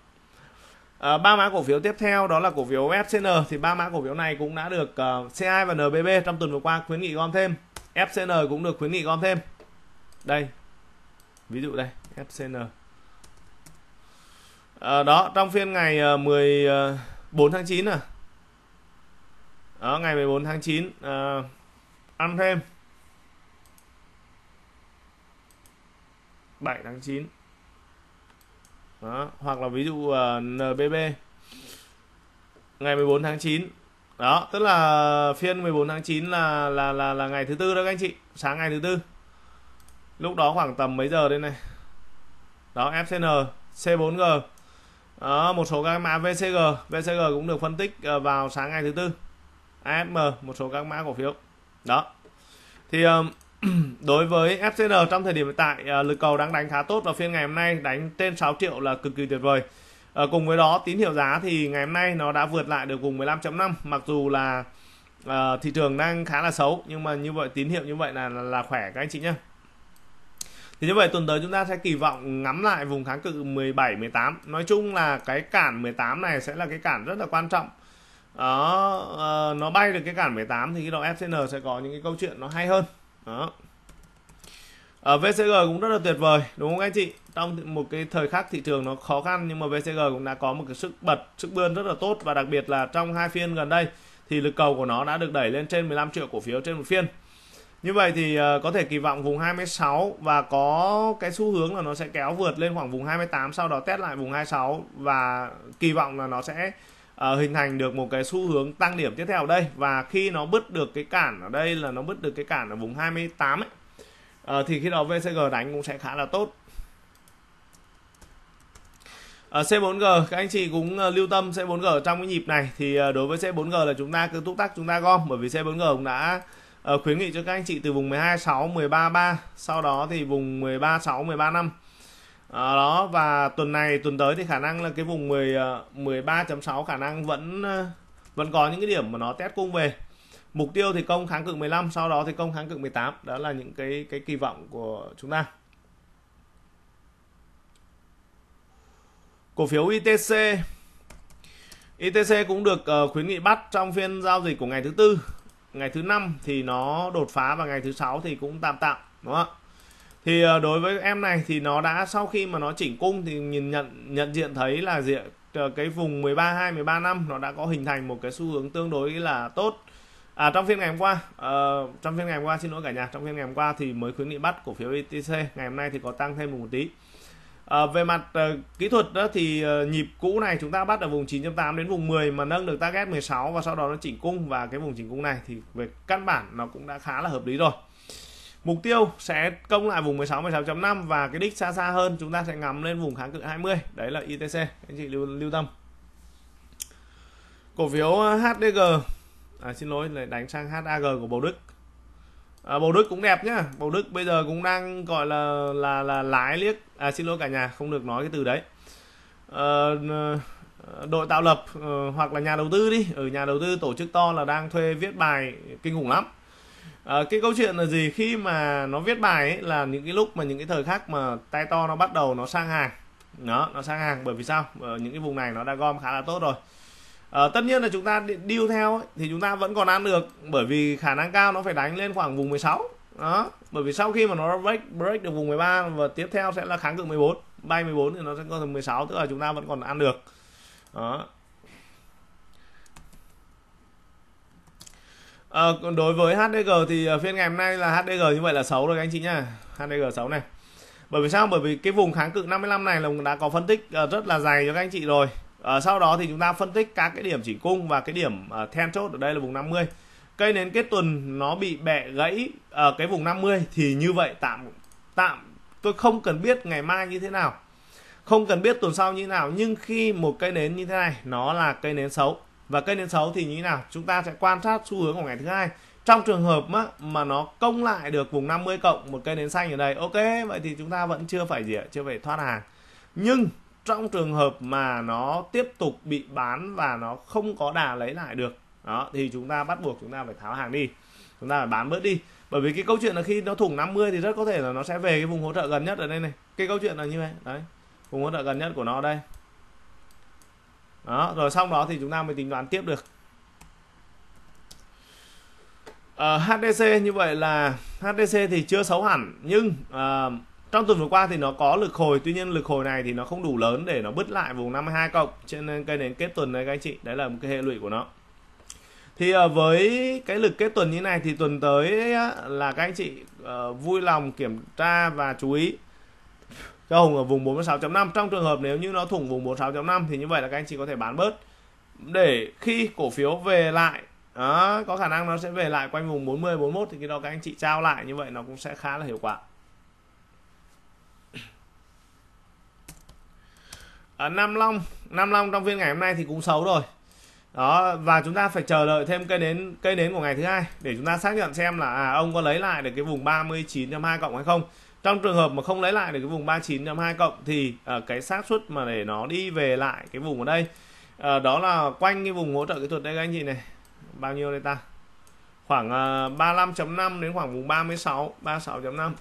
S1: Ờ, ba mã cổ phiếu tiếp theo đó là cổ phiếu FCN thì ba mã cổ phiếu này cũng đã được uh, ờ, C2 và NBB trong tuần vừa qua khuyến nghị gom thêm. FCN cũng được khuyến nghị gom thêm. Đây. Ví dụ đây, FCN. À, ờ, đó, trong phiên ngày uh, 14 tháng 9 à. Đó, ngày 14 tháng 9 uh, ăn thêm 7 tháng 9 đó. hoặc là ví dụ uh, ờ, NBB ngày 14 tháng 9 đó tức là phiên 14 tháng 9 là là là là ngày thứ tư đó các anh chị sáng ngày thứ tư lúc đó khoảng tầm mấy giờ đây này đó FCN C4G đó, một số các mã VCG VCG cũng được phân tích ờ, vào sáng ngày thứ tư AFM một số các mã cổ phiếu đó thì đối với FCN trong thời điểm hiện tại à, lực cầu đang đánh khá tốt vào phiên ngày hôm nay đánh trên 6 triệu là cực kỳ tuyệt vời à, cùng với đó tín hiệu giá thì ngày hôm nay nó đã vượt lại được vùng 15.5 mặc dù là à, thị trường đang khá là xấu nhưng mà như vậy tín hiệu như vậy là là, là khỏe các anh chị nhé thì như vậy tuần tới chúng ta sẽ kỳ vọng ngắm lại vùng kháng cự 17 18 nói chung là cái cản 18 này sẽ là cái cản rất là quan trọng đó à, nó bay được cái cản 18 thì cái đó FCN sẽ có những cái câu chuyện nó hay hơn đó ở ờ, VCG cũng rất là tuyệt vời đúng không anh chị trong một cái thời khắc thị trường nó khó khăn nhưng mà VCG cũng đã có một cái sức bật sức bươn rất là tốt và đặc biệt là trong hai phiên gần đây thì lực cầu của nó đã được đẩy lên trên 15 triệu cổ phiếu trên một phiên như vậy thì ờ, có thể kỳ vọng vùng 26 và có cái xu hướng là nó sẽ kéo vượt lên khoảng vùng 28 sau đó test lại vùng 26 và kỳ vọng là nó sẽ uh, hình thành được một cái xu hướng tăng điểm tiếp theo ở đây và khi nó bứt được cái cản ở đây là nó bứt được cái cản ở vùng 28 ấy uh, thì khi đó VCG đánh cũng sẽ khá là tốt ờ, C4G các anh chị cũng lưu tâm C4G trong cái nhịp này thì đối với C4G là chúng ta cứ túc tắc chúng ta gom bởi vì C4G cũng đã khuyến nghị cho các anh chị từ vùng 126 133 sau đó thì vùng 136 135 à, đó và tuần này tuần tới thì khả năng là cái vùng 10 13.6 ờ, khả năng vẫn ờ, vẫn có những cái điểm mà nó test cung về mục tiêu thì công kháng cự 15 sau đó thì công kháng cự 18 đó là những cái cái kỳ vọng của chúng ta cổ phiếu ITC ITC cũng được khuyến nghị bắt trong phiên giao dịch của ngày thứ tư ngày thứ năm thì nó đột phá và ngày thứ sáu thì cũng tạm tạm đúng không ạ thì ờ, đối với em này thì nó đã sau khi mà nó chỉnh cung thì nhìn nhận nhận diện thấy là diện ờ, cái vùng 13 2 13 năm nó đã có hình thành một cái xu hướng tương đối là tốt à trong phiên ngày hôm qua uh, trong phiên ngày hôm qua xin lỗi cả nhà trong phiên ngày hôm qua thì mới khuyến nghị bắt cổ phiếu ETC ngày hôm nay thì có tăng thêm một tí À, về mặt uh, kỹ thuật đó thì uh, nhịp cũ này chúng ta bắt ở vùng 9.8 đến vùng 10 mà nâng được target 16 và sau đó nó chỉnh cung và cái vùng chỉnh cung này thì về căn bản nó cũng đã khá là hợp lý rồi mục tiêu sẽ công lại vùng 16 16.5 và cái đích xa xa hơn chúng ta sẽ ngắm lên vùng kháng cự 20 đấy là ITC anh chị lưu, lưu tâm cổ phiếu ờ, HDG à, xin lỗi lại đánh sang HAG của bầu Đức à, bầu Đức cũng đẹp nhá bầu Đức bây giờ cũng đang gọi là là là lái liếc à xin lỗi cả nhà không được nói cái từ đấy à, đội tạo lập hoặc là nhà đầu tư đi ở ừ, nhà đầu tư tổ chức to là đang thuê viết bài kinh khủng lắm à, cái câu chuyện là gì khi mà nó viết bài ấy là những cái lúc mà những cái thời khắc mà tay to nó bắt đầu nó sang hàng nó nó sang hàng bởi vì sao ở ờ, những cái vùng này nó đã gom khá là tốt rồi à, tất nhiên là chúng ta điêu theo ấy, thì chúng ta vẫn còn ăn được bởi vì khả năng cao nó phải đánh lên khoảng vùng 16 đó bởi vì sau khi mà nó break break được vùng 13 và tiếp theo sẽ là kháng cự 14 bay 14 thì nó sẽ có tầm 16 tức là chúng ta vẫn còn ăn được đó À, đối với HDG thì ờ, phiên ngày hôm nay là HDG như vậy là xấu rồi anh chị nha. HDG xấu này. Bởi vì sao? Bởi vì cái vùng kháng cự 55 này là đã có phân tích ờ, rất là dài cho các anh chị rồi. À, sau đó thì chúng ta phân tích các cái điểm chỉnh cung và cái điểm uh, then chốt ở đây là vùng 50. Cây nến kết tuần nó bị bẻ gãy ở uh, cái vùng 50 thì như vậy tạm tạm tôi không cần biết ngày mai như thế nào. Không cần biết tuần sau như thế nào nhưng khi một cây nến như thế này nó là cây nến xấu và cây đến xấu thì như thế nào chúng ta sẽ quan sát xu hướng của ngày thứ hai trong trường hợp mà, mà nó công lại được vùng 50 cộng một cây nến xanh ở đây ok vậy thì chúng ta vẫn chưa phải gì chưa phải thoát hàng nhưng trong trường hợp mà nó tiếp tục bị bán và nó không có đà lấy lại được đó thì chúng ta bắt buộc chúng ta phải tháo hàng đi chúng ta phải bán bớt đi bởi vì cái câu chuyện là khi nó thủng 50 thì rất có thể là nó sẽ về cái vùng hỗ trợ gần nhất ở đây này cái câu chuyện là như vậy đấy vùng hỗ trợ gần nhất của nó đây đó rồi xong đó thì chúng ta mới tính toán tiếp được ở ờ, uh, HDC như vậy là HDC thì chưa xấu hẳn nhưng uh, trong tuần vừa qua thì nó có lực hồi tuy nhiên lực hồi này thì nó không đủ lớn để nó bứt lại vùng 52 cộng trên nên cây nến kết tuần này các anh chị đấy là một cái hệ lụy của nó thì uh, với cái lực kết tuần như này thì tuần tới là các anh chị uh, vui lòng kiểm tra và chú ý cho hùng ở vùng 46.5 trong trường hợp nếu như nó thủng vùng 46.5 thì như vậy là các anh chị có thể bán bớt để khi cổ phiếu về lại đó, có khả năng nó sẽ về lại quanh vùng 40 41 thì cái đó các anh chị trao lại như vậy nó cũng sẽ khá là hiệu quả ở à, Nam Long Nam Long trong phiên ngày hôm nay thì cũng xấu rồi đó và chúng ta phải chờ đợi thêm cây nến cây nến của ngày thứ hai để chúng ta xác nhận xem là à, ông có lấy lại được cái vùng 39.2 cộng hay không trong trường hợp mà không lấy lại được cái vùng 39.2 cộng thì uh, cái xác suất mà để nó đi về lại cái vùng ở đây uh, đó là quanh cái vùng hỗ trợ kỹ thuật đây các anh chị này bao nhiêu đây ta khoảng uh, ờ, 35.5 đến khoảng vùng 36 36.5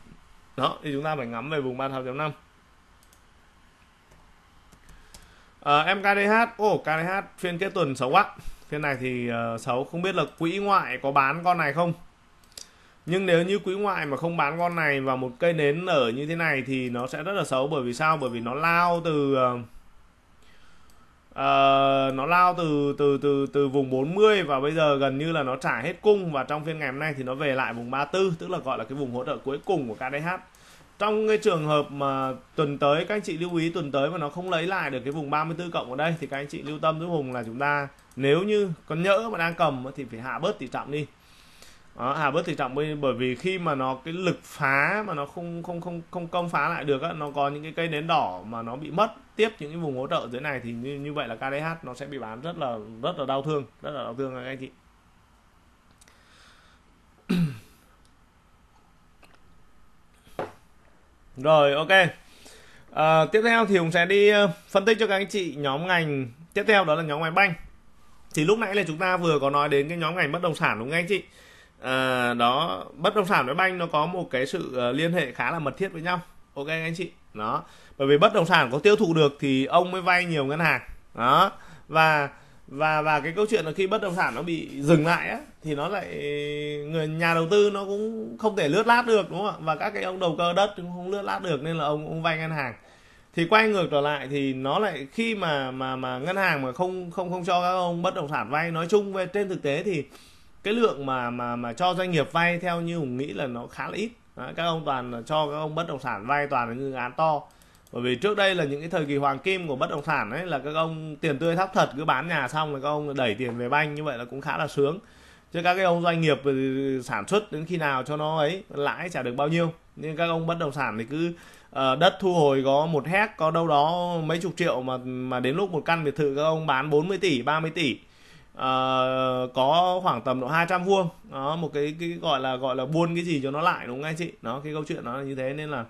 S1: đó thì chúng ta phải ngắm về vùng 36.5 Uh, em KDH, oh, KDH phiên kết tuần xấu quá Phiên này thì uh, xấu, không biết là quỹ ngoại có bán con này không nhưng nếu như quỹ ngoại mà không bán con này vào một cây nến ở như thế này thì nó sẽ rất là xấu bởi vì sao bởi vì nó lao từ uh, nó lao từ từ từ từ vùng 40 và bây giờ gần như là nó trả hết cung và trong phiên ngày hôm nay thì nó về lại vùng 34 tức là gọi là cái vùng hỗ trợ cuối cùng của KDH trong cái trường hợp mà tuần tới các anh chị lưu ý tuần tới mà nó không lấy lại được cái vùng 34 cộng ở đây thì các anh chị lưu tâm giúp Hùng là chúng ta nếu như còn nhỡ mà đang cầm thì phải hạ bớt tỷ trọng đi đó, Hà bất tỷ trọng bởi vì khi mà nó cái lực phá mà nó không không không không công phá lại được á, nó có những cái cây nến đỏ mà nó bị mất tiếp những cái vùng hỗ trợ dưới này thì như, như vậy là KDH nó sẽ bị bán rất là rất là đau thương rất là đau thương các anh chị rồi ok à, tiếp theo thì hùng sẽ đi ờ, phân tích cho các anh chị nhóm ngành tiếp theo đó là nhóm ngành banh thì lúc nãy là chúng ta vừa có nói đến cái nhóm ngành bất động sản đúng không anh chị à, đó bất động sản với banh nó có một cái sự ờ, liên hệ khá là mật thiết với nhau ok anh chị đó bởi vì bất động sản có tiêu thụ được thì ông mới vay nhiều ngân hàng đó và và và cái câu chuyện là khi bất động sản nó bị dừng lại á, thì nó lại người nhà đầu tư nó cũng không thể lướt lát được đúng không ạ và các cái ông đầu cơ đất cũng không lướt lát được nên là ông ông vay ngân hàng thì quay ngược trở lại thì nó lại khi mà mà mà ngân hàng mà không không không cho các ông bất động sản vay nói chung về trên thực tế thì cái lượng mà mà mà cho doanh nghiệp vay theo như hùng nghĩ là nó khá là ít Đấy, các ông toàn cho các ông bất động sản vay toàn là dự án to bởi vì trước đây là những cái thời kỳ hoàng kim của bất động sản ấy là các ông tiền tươi thóc thật cứ bán nhà xong là các ông đẩy tiền về banh như vậy là cũng khá là sướng chứ các cái ông doanh nghiệp sản xuất đến khi nào cho nó ấy lãi trả được bao nhiêu nhưng các ông bất động sản thì cứ uh, đất thu hồi có một hect có đâu đó mấy chục triệu mà mà đến lúc một căn biệt thự các ông bán 40 tỷ 30 tỷ uh, có khoảng tầm độ 200 vuông đó một cái cái gọi là gọi là buôn cái gì cho nó lại đúng không anh chị đó cái câu chuyện nó như thế nên là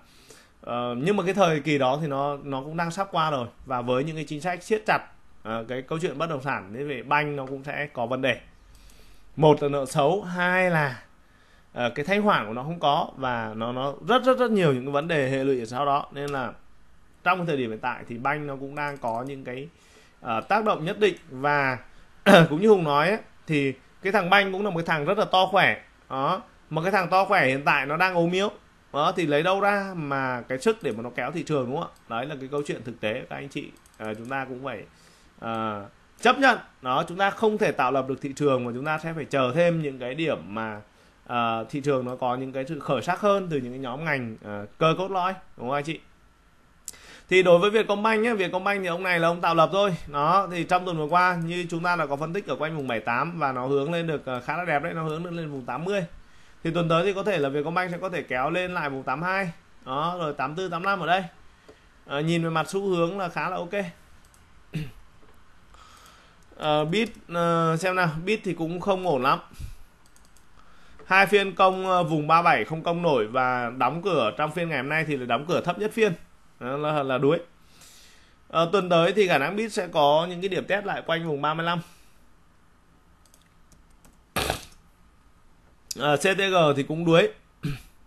S1: Uh, nhưng mà cái thời kỳ đó thì nó nó cũng đang sắp qua rồi và với những cái chính sách siết chặt uh, cái câu chuyện bất động sản thế về banh nó cũng sẽ có vấn đề một là nợ xấu hai là uh, cái thanh khoản của nó không có và nó nó rất rất rất nhiều những cái vấn đề hệ lụy ở sau đó nên là trong thời điểm hiện tại thì banh nó cũng đang có những cái uh, tác động nhất định và cũng như hùng nói ấy, thì cái thằng banh cũng là một cái thằng rất là to khỏe đó mà cái thằng to khỏe hiện tại nó đang ốm yếu đó thì lấy đâu ra mà cái sức để mà nó kéo thị trường đúng không ạ đấy là cái câu chuyện thực tế các anh chị à, chúng ta cũng phải à, chấp nhận đó chúng ta không thể tạo lập được thị trường mà chúng ta sẽ phải chờ thêm những cái điểm mà à, thị trường nó có những cái sự khởi sắc hơn từ những cái nhóm ngành à, cơ cốt lõi đúng không anh chị thì đối với Vietcombank nhé Vietcombank thì ông này là ông tạo lập thôi nó thì trong tuần vừa qua như chúng ta đã có phân tích ở quanh vùng 78 và nó hướng lên được ờ, khá là đẹp đấy nó hướng lên vùng 80 thì tuần tới thì có thể là Vietcombank sẽ có thể kéo lên lại vùng 82 đó rồi 84 85 ở đây à, nhìn về mặt xu hướng là khá là ok à, bit à, xem nào bit thì cũng không ổn lắm hai phiên công vùng 37 không công nổi và đóng cửa trong phiên ngày hôm nay thì là đóng cửa thấp nhất phiên Ờ, là là đuối à, tuần tới thì khả năng bit sẽ có những cái điểm test lại quanh vùng 35 à, CTG thì cũng đuối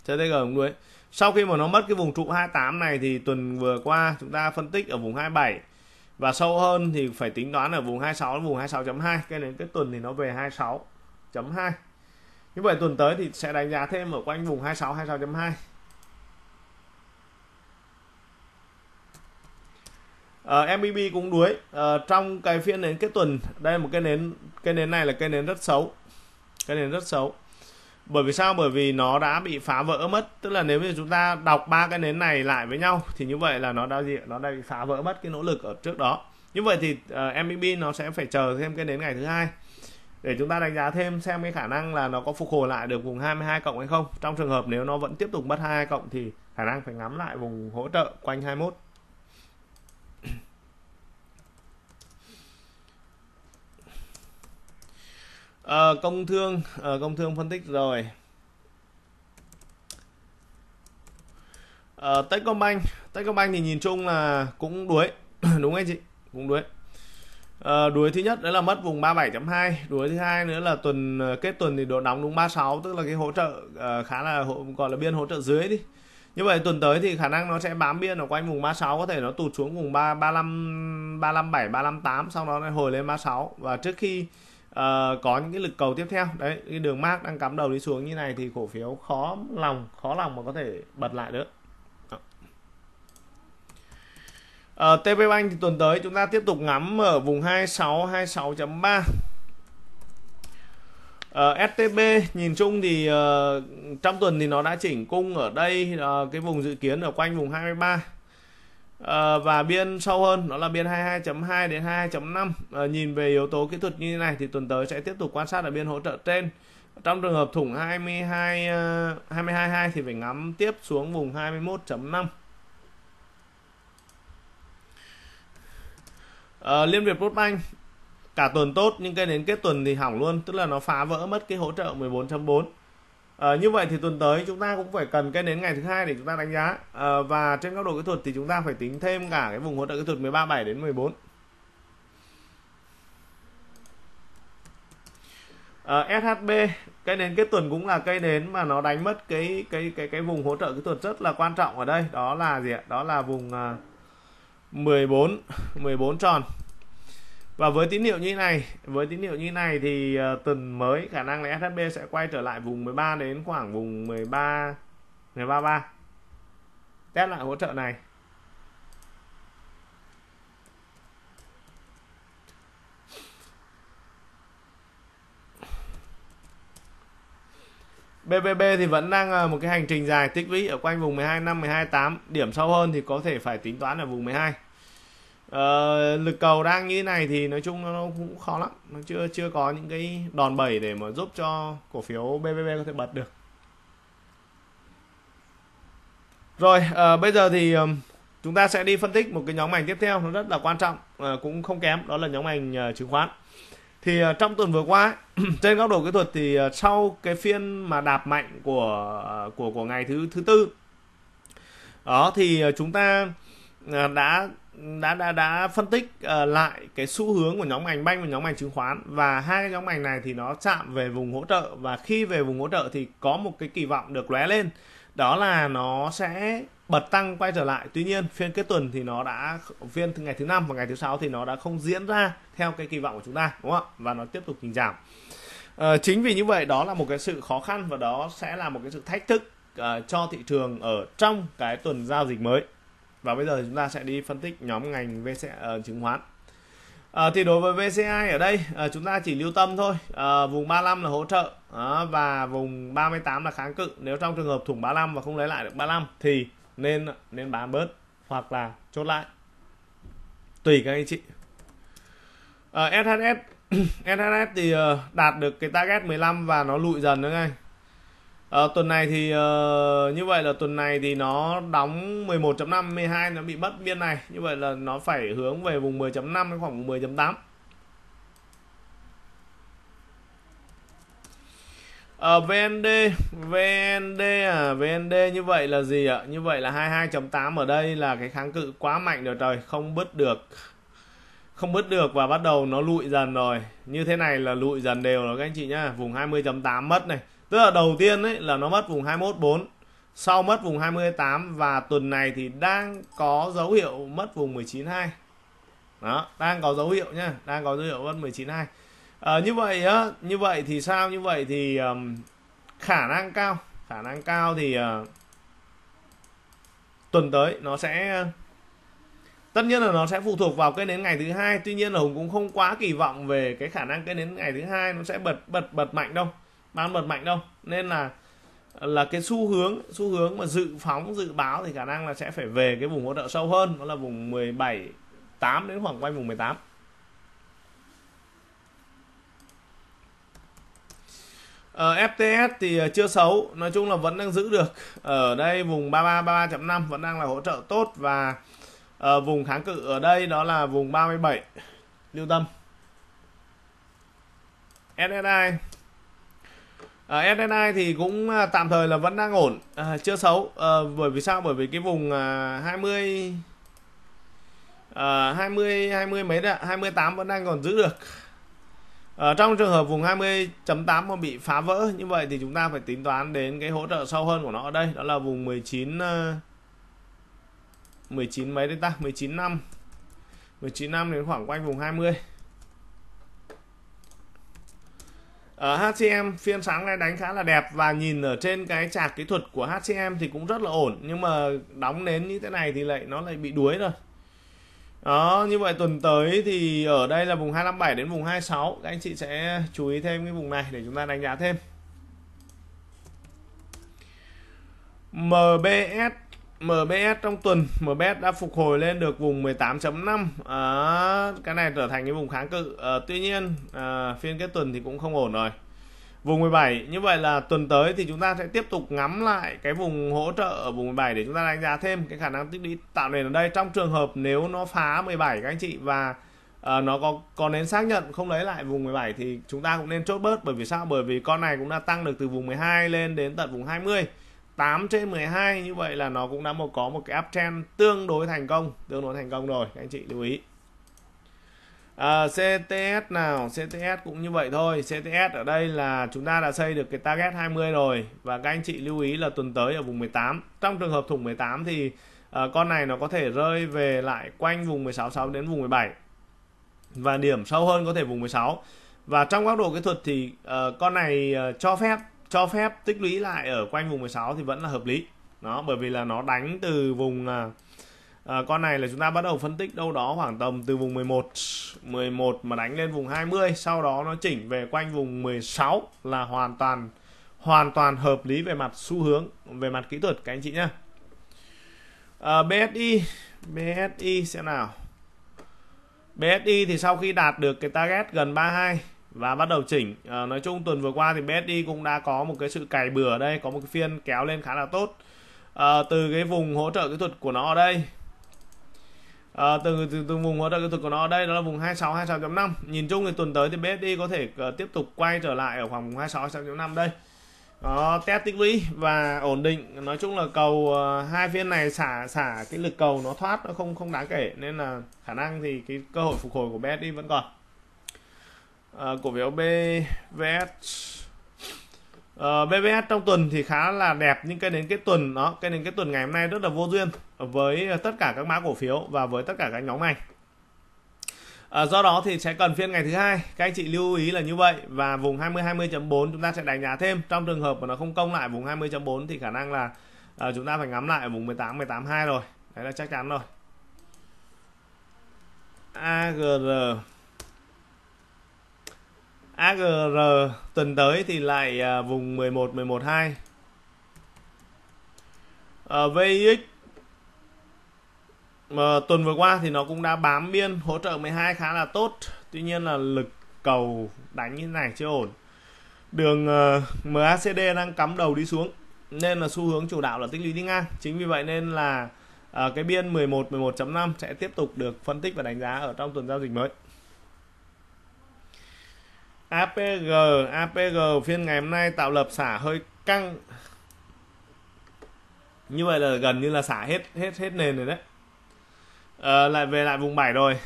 S1: CTG cũng đuối sau khi mà nó mất cái vùng trụ 28 này thì tuần vừa qua chúng ta phân tích ở vùng 27 và sâu hơn thì phải tính toán ở vùng 26 đến vùng 26.2 cái đến cái tuần thì nó về 26.2 như vậy tuần tới thì sẽ đánh giá thêm ở quanh vùng 26 26.2 uh, ờ, MBB cũng đuối uh, trong cái phiên nến kết tuần đây là một cái nến cái nến này là cái nến rất xấu cái nến rất xấu bởi vì sao bởi vì nó đã bị phá vỡ mất tức là nếu như chúng ta đọc ba cái nến này lại với nhau thì như vậy là nó đã gì nó đã bị phá vỡ mất cái nỗ lực ở trước đó như vậy thì uh, ờ, MBB nó sẽ phải chờ thêm cái nến ngày thứ hai để chúng ta đánh giá thêm xem cái khả năng là nó có phục hồi lại được vùng 22 cộng hay không trong trường hợp nếu nó vẫn tiếp tục mất 22 cộng thì khả năng phải ngắm lại vùng hỗ trợ quanh 21 à, công thương à, công thương phân tích rồi à, Techcombank Techcombank thì nhìn chung là cũng đuối đúng anh chị cũng đuối à, đuối thứ nhất đó là mất vùng 37.2 đuối thứ hai nữa là tuần kết tuần thì độ nóng đúng 36 tức là cái hỗ trợ uh, khá là gọi là biên hỗ trợ dưới đi như vậy tuần tới thì khả năng nó sẽ bám biên ở quanh vùng 36 có thể nó tụt xuống vùng 3 35 357 358 sau đó nó hồi lên 36 và trước khi uh, có những cái lực cầu tiếp theo đấy cái đường mark đang cắm đầu đi xuống như này thì cổ phiếu khó lòng khó lòng mà có thể bật lại nữa Ờ, uh, TP Bank thì tuần tới chúng ta tiếp tục ngắm ở vùng 26 26.3 Ờ, uh, STB nhìn chung thì uh, trong tuần thì nó đã chỉnh cung ở đây uh, cái vùng dự kiến ở quanh vùng 23 Ờ, và biên sâu hơn đó là biên 22.2 đến 22.5 à, ờ, nhìn về yếu tố kỹ thuật như thế này thì tuần tới sẽ tiếp tục quan sát ở biên hỗ trợ trên trong trường hợp thủng 22 222 ờ, thì phải ngắm tiếp xuống vùng 21.5 à, Liên Việt Postbank cả tuần tốt nhưng cây đến kết tuần thì hỏng luôn tức là nó phá vỡ mất cái hỗ trợ 14.4 À, như vậy thì tuần tới chúng ta cũng phải cần cái đến ngày thứ hai để chúng ta đánh giá à, và trên góc độ kỹ thuật thì chúng ta phải tính thêm cả cái vùng hỗ trợ kỹ thuật 137 đến 14 à, SHB cái nến kết tuần cũng là cây nến mà nó đánh mất cái cái cái cái vùng hỗ trợ kỹ thuật rất là quan trọng ở đây đó là gì ạ đó là vùng uh, 14 14 tròn và với tín hiệu như thế này với tín hiệu như thế này thì ờ, tuần mới khả năng là SHB sẽ quay trở lại vùng 13 đến khoảng vùng 13 133 test lại hỗ trợ này BBB thì vẫn đang một cái hành trình dài tích lũy ở quanh vùng 12 năm 12 8 điểm sâu hơn thì có thể phải tính toán ở vùng 12 uh, lực cầu đang như thế này thì nói chung nó cũng khó lắm nó chưa chưa có những cái đòn bẩy để mà giúp cho cổ phiếu BBB có thể bật được rồi uh, bây giờ thì um, chúng ta sẽ đi phân tích một cái nhóm ngành tiếp theo nó rất là quan trọng uh, cũng không kém đó là nhóm ngành uh, chứng khoán thì uh, trong tuần vừa qua trên góc độ kỹ thuật thì uh, sau cái phiên mà đạp mạnh của uh, của của ngày thứ thứ tư đó thì uh, chúng ta uh, đã đã đã đã phân tích uh, lại cái xu hướng của nhóm ngành banh và nhóm ngành chứng khoán và hai cái nhóm ngành này thì nó chạm về vùng hỗ trợ và khi về vùng hỗ trợ thì có một cái kỳ vọng được lóe lên đó là nó sẽ bật tăng quay trở lại tuy nhiên phiên kết tuần thì nó đã phiên ngày thứ năm và ngày thứ sáu thì nó đã không diễn ra theo cái kỳ vọng của chúng ta đúng không và nó tiếp tục nhìn giảm uh, ờ, chính vì như vậy đó là một cái sự khó khăn và đó sẽ là một cái sự thách thức uh, cho thị trường ở trong cái tuần giao dịch mới và bây giờ chúng ta sẽ đi phân tích nhóm ngành VCI uh, ờ, chứng khoán À, thì đối với VCI ở đây à, chúng ta chỉ lưu tâm thôi à, vùng 35 là hỗ trợ à, và vùng 38 là kháng cự nếu trong trường hợp thủng 35 và không lấy lại được 35 thì nên nên bán bớt hoặc là chốt lại tùy các anh chị à, SHS SHS thì đạt được cái target 15 và nó lụi dần nữa anh à, tuần này thì uh, như vậy là tuần này thì nó đóng 11.5 12 nó bị mất biên này như vậy là nó phải hướng về vùng 10.5 đến khoảng 10.8 ở VND VND à VND như vậy là gì ạ như vậy là 22.8 ở đây là cái kháng cự quá mạnh rồi trời không bứt được không bứt được và bắt đầu nó lụi dần rồi như thế này là lụi dần đều rồi các anh chị nhá vùng 20.8 mất này Tức là đầu tiên ấy là nó mất vùng 214, sau mất vùng 28 và tuần này thì đang có dấu hiệu mất vùng 192. Đó, đang có dấu hiệu nhá, đang có dấu hiệu mất 192. À, ờ, như vậy á, như vậy thì sao? Như vậy thì um, khả năng cao, khả năng cao thì uh, tuần tới nó sẽ tất nhiên là nó sẽ phụ thuộc vào cái đến ngày thứ hai tuy nhiên là hùng cũng không quá kỳ vọng về cái khả năng cái đến ngày thứ hai nó sẽ bật bật bật mạnh đâu bán bật mạnh đâu nên là là cái xu hướng xu hướng mà dự phóng dự báo thì khả năng là sẽ phải về cái vùng hỗ trợ sâu hơn đó là vùng 17 8 đến khoảng quanh vùng 18 Uh, FTS thì ờ, chưa xấu, nói chung là vẫn đang giữ được. Ở đây vùng 33 33.5 vẫn đang là hỗ trợ tốt và uh, vùng kháng cự ở đây đó là vùng 37 lưu tâm. SSI À, ờ, SNI thì cũng ờ, tạm thời là vẫn đang ổn, à, chưa xấu. À, bởi vì sao? Bởi vì cái vùng à, 20 à, 20 20 mấy đấy, 28 vẫn đang còn giữ được. À, trong trường hợp vùng 20.8 mà bị phá vỡ như vậy thì chúng ta phải tính toán đến cái hỗ trợ sâu hơn của nó ở đây, đó là vùng 19 19 mấy đấy ta, 19 năm. 19 năm đến khoảng quanh vùng 20. ở ờ, HCM phiên sáng nay đánh khá là đẹp và nhìn ở trên cái chart kỹ thuật của HCM thì cũng rất là ổn nhưng mà đóng nến như thế này thì lại nó lại bị đuối rồi đó như vậy tuần tới thì ở đây là vùng 257 đến vùng 26 các anh chị sẽ chú ý thêm cái vùng này để chúng ta đánh giá thêm MBS MBS trong tuần MBS đã phục hồi lên được vùng 18.5 à, ờ, cái này trở thành cái vùng kháng cự à, tuy nhiên à, phiên kết tuần thì cũng không ổn rồi vùng 17 như vậy là tuần tới thì chúng ta sẽ tiếp tục ngắm lại cái vùng hỗ trợ ở vùng 17 để chúng ta đánh giá thêm cái khả năng tích lũy tạo nền ở đây trong trường hợp nếu nó phá 17 các anh chị và à, nó có có nên xác nhận không lấy lại vùng 17 thì chúng ta cũng nên chốt bớt bởi vì sao bởi vì con này cũng đã tăng được từ vùng 12 lên đến tận vùng 20 8 trên 12 như vậy là nó cũng đã một có một cái uptrend tương đối thành công tương đối thành công rồi các anh chị lưu ý à, CTS nào CTS cũng như vậy thôi CTS ở đây là chúng ta đã xây được cái target 20 rồi và các anh chị lưu ý là tuần tới ở vùng 18 trong trường hợp thủng 18 thì à, con này nó có thể rơi về lại quanh vùng 166 đến vùng 17 và điểm sâu hơn có thể vùng 16 và trong góc độ kỹ thuật thì uh, con này uh, cho phép cho phép tích lũy lại ở quanh vùng 16 thì vẫn là hợp lý nó bởi vì là nó đánh từ vùng à, à, con này là chúng ta bắt đầu phân tích đâu đó khoảng tầm từ vùng 11 11 mà đánh lên vùng 20 sau đó nó chỉnh về quanh vùng 16 là hoàn toàn hoàn toàn hợp lý về mặt xu hướng về mặt kỹ thuật các anh chị nhé à, BSI BSI xem nào BSI thì sau khi đạt được cái target gần 32 và bắt đầu chỉnh à, nói chung tuần vừa qua thì BSD cũng đã có một cái sự cày bừa ở đây có một cái phiên kéo lên khá là tốt à, từ cái vùng hỗ trợ kỹ thuật của nó ở đây à, từ, từ từ vùng hỗ trợ kỹ thuật của nó ở đây đó là vùng 26 26.5 nhìn chung thì tuần tới thì BSD có thể uh, tiếp tục quay trở lại ở khoảng vùng 26 26.5 đây đó, test tích lũy và ổn định nói chung là cầu uh, hai phiên này xả xả cái lực cầu nó thoát nó không không đáng kể nên là khả năng thì cái cơ hội phục hồi của BSD vẫn còn Ờ, cổ phiếu BVS ờ, BVS trong tuần thì khá là đẹp nhưng cái đến cái tuần đó cái đến cái tuần ngày hôm nay rất là vô duyên với ờ, tất cả các mã cổ phiếu và với tất cả các nhóm ngành do đó thì sẽ cần phiên ngày thứ hai các anh chị lưu ý là như vậy và vùng 20 20.4 chúng ta sẽ đánh giá thêm trong trường hợp mà nó không công lại vùng 20.4 thì khả năng là chúng ta phải ngắm lại ở vùng 18 18 2 rồi đấy là chắc chắn rồi AGR AGR tuần tới thì lại à, vùng 11 11 2 ở VX mà tuần vừa qua thì nó cũng đã bám biên hỗ trợ 12 khá là tốt tuy nhiên là lực cầu đánh như thế này chưa ổn đường ờ, MACD đang cắm đầu đi xuống nên là xu hướng chủ đạo là tích lũy đi ngang chính vì vậy nên là ờ, cái biên 11 11.5 sẽ tiếp tục được phân tích và đánh giá ở trong tuần giao dịch mới APG APG phiên ngày hôm nay tạo lập xả hơi căng như vậy là gần như là xả hết hết hết nền rồi đấy à, lại về lại vùng 7 rồi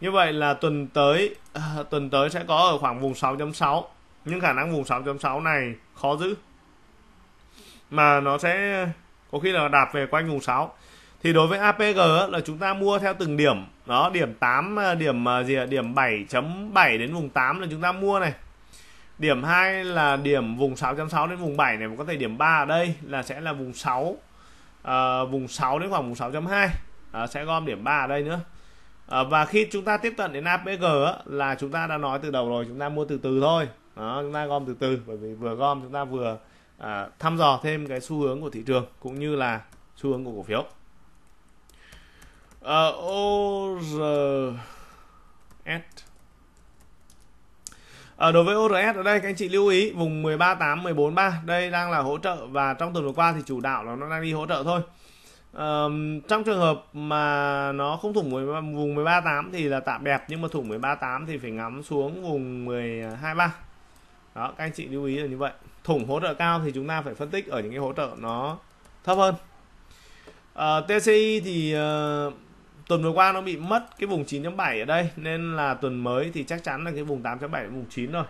S1: như vậy là tuần tới à, tuần tới sẽ có ở khoảng vùng 6.6 nhưng khả năng vùng 6.6 này khó giữ mà nó sẽ có khi là đạp về quanh vùng 6 thì đối với APG là chúng ta mua theo từng điểm đó điểm 8 ờ, điểm ờ, gì ạ điểm 7.7 đến vùng 8 là chúng ta mua này điểm 2 là điểm vùng 6.6 đến vùng 7 này có thể điểm 3 ở đây là sẽ là vùng 6 à, ờ, vùng 6 đến khoảng vùng 6.2 à, sẽ gom điểm 3 ở đây nữa à, và khi chúng ta tiếp cận đến APG á, là chúng ta đã nói từ đầu rồi chúng ta mua từ từ thôi đó, chúng ta gom từ từ bởi vì vừa gom chúng ta vừa à, thăm dò thêm cái xu hướng của thị trường cũng như là xu hướng của cổ phiếu uh, ORS ở đối với ORS ở đây các anh chị lưu ý vùng 138 143 đây đang là hỗ trợ và trong tuần vừa qua thì chủ đạo là nó đang đi hỗ trợ thôi. À, trong trường hợp mà nó không thủng 13, vùng 138 thì là tạm đẹp nhưng mà thủng 138 thì phải ngắm xuống vùng 123. Đó các anh chị lưu ý là như vậy. Thủng hỗ trợ cao thì chúng ta phải phân tích ở những cái hỗ trợ nó thấp hơn. À, ờ, TCI thì uh, tuần vừa qua nó bị mất cái vùng 9.7 ở đây nên là tuần mới thì chắc chắn là cái vùng 8.7 vùng 9 rồi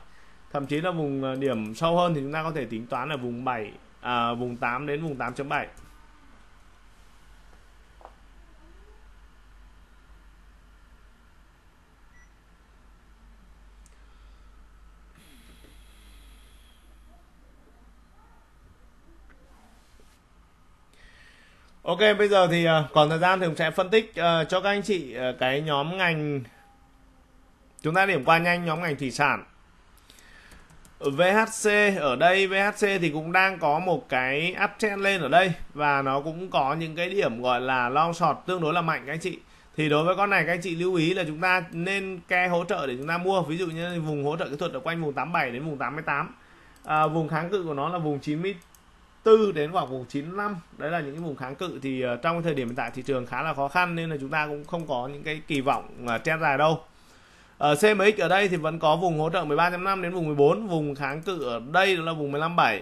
S1: thậm chí là vùng à, điểm sâu hơn thì chúng ta có thể tính toán là vùng 7 à, vùng 8 đến vùng 8.7 Ok, bây giờ thì à, còn thời gian thì sẽ phân tích uh, cho các anh chị uh, cái nhóm ngành chúng ta điểm qua nhanh nhóm ngành thủy sản. VHC ở đây VHC thì cũng đang có một cái uptrend lên ở đây và nó cũng có những cái điểm gọi là long short tương đối là mạnh các anh chị. Thì đối với con này các anh chị lưu ý là chúng ta nên ke hỗ trợ để chúng ta mua, ví dụ như vùng hỗ trợ kỹ thuật ở quanh vùng 87 đến vùng 88. À, vùng kháng cự của nó là vùng 90 4 đến khoảng vùng 95 đấy là những cái vùng kháng cự thì ờ, trong thời điểm hiện tại thị trường khá là khó khăn nên là chúng ta cũng không có những cái kỳ vọng ờ, trend dài đâu ở ờ, CMX ở đây thì vẫn có vùng hỗ trợ 13.5 đến vùng 14 vùng kháng cự ở đây là vùng 15.7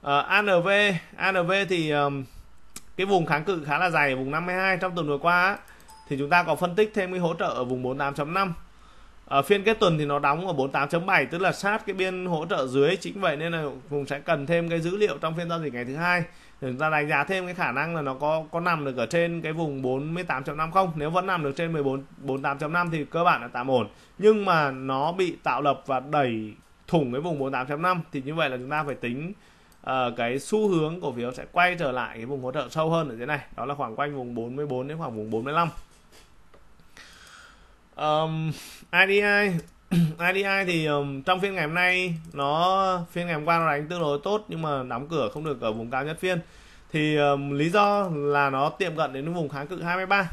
S1: uh, ANV ANV thì cái vùng kháng cự khá là dày vùng 52 trong tuần vừa qua thì chúng ta có phân tích thêm cái hỗ trợ ở vùng 48.5 ở ờ, phiên kết tuần thì nó đóng ở 48.7 tức là sát cái biên hỗ trợ dưới chính vậy nên là Hùng sẽ cần thêm cái dữ liệu trong phiên giao dịch ngày thứ hai để chúng ta đánh giá thêm cái khả năng là nó có có nằm được ở trên cái vùng 48.5 không nếu vẫn nằm được trên 14 48.5 thì cơ bản là tạm ổn nhưng mà nó bị tạo lập và đẩy thủng cái vùng 48.5 thì như vậy là chúng ta phải tính uh, cái xu hướng cổ phiếu sẽ quay trở lại cái vùng hỗ trợ sâu hơn ở dưới này đó là khoảng quanh vùng 44 đến khoảng vùng 45 um, IDI IDI thì um, trong phiên ngày hôm nay nó phiên ngày hôm qua nó đánh tương đối tốt nhưng mà đóng cửa không được ở vùng cao nhất phiên thì um, lý do là nó tiệm cận đến vùng kháng cự 23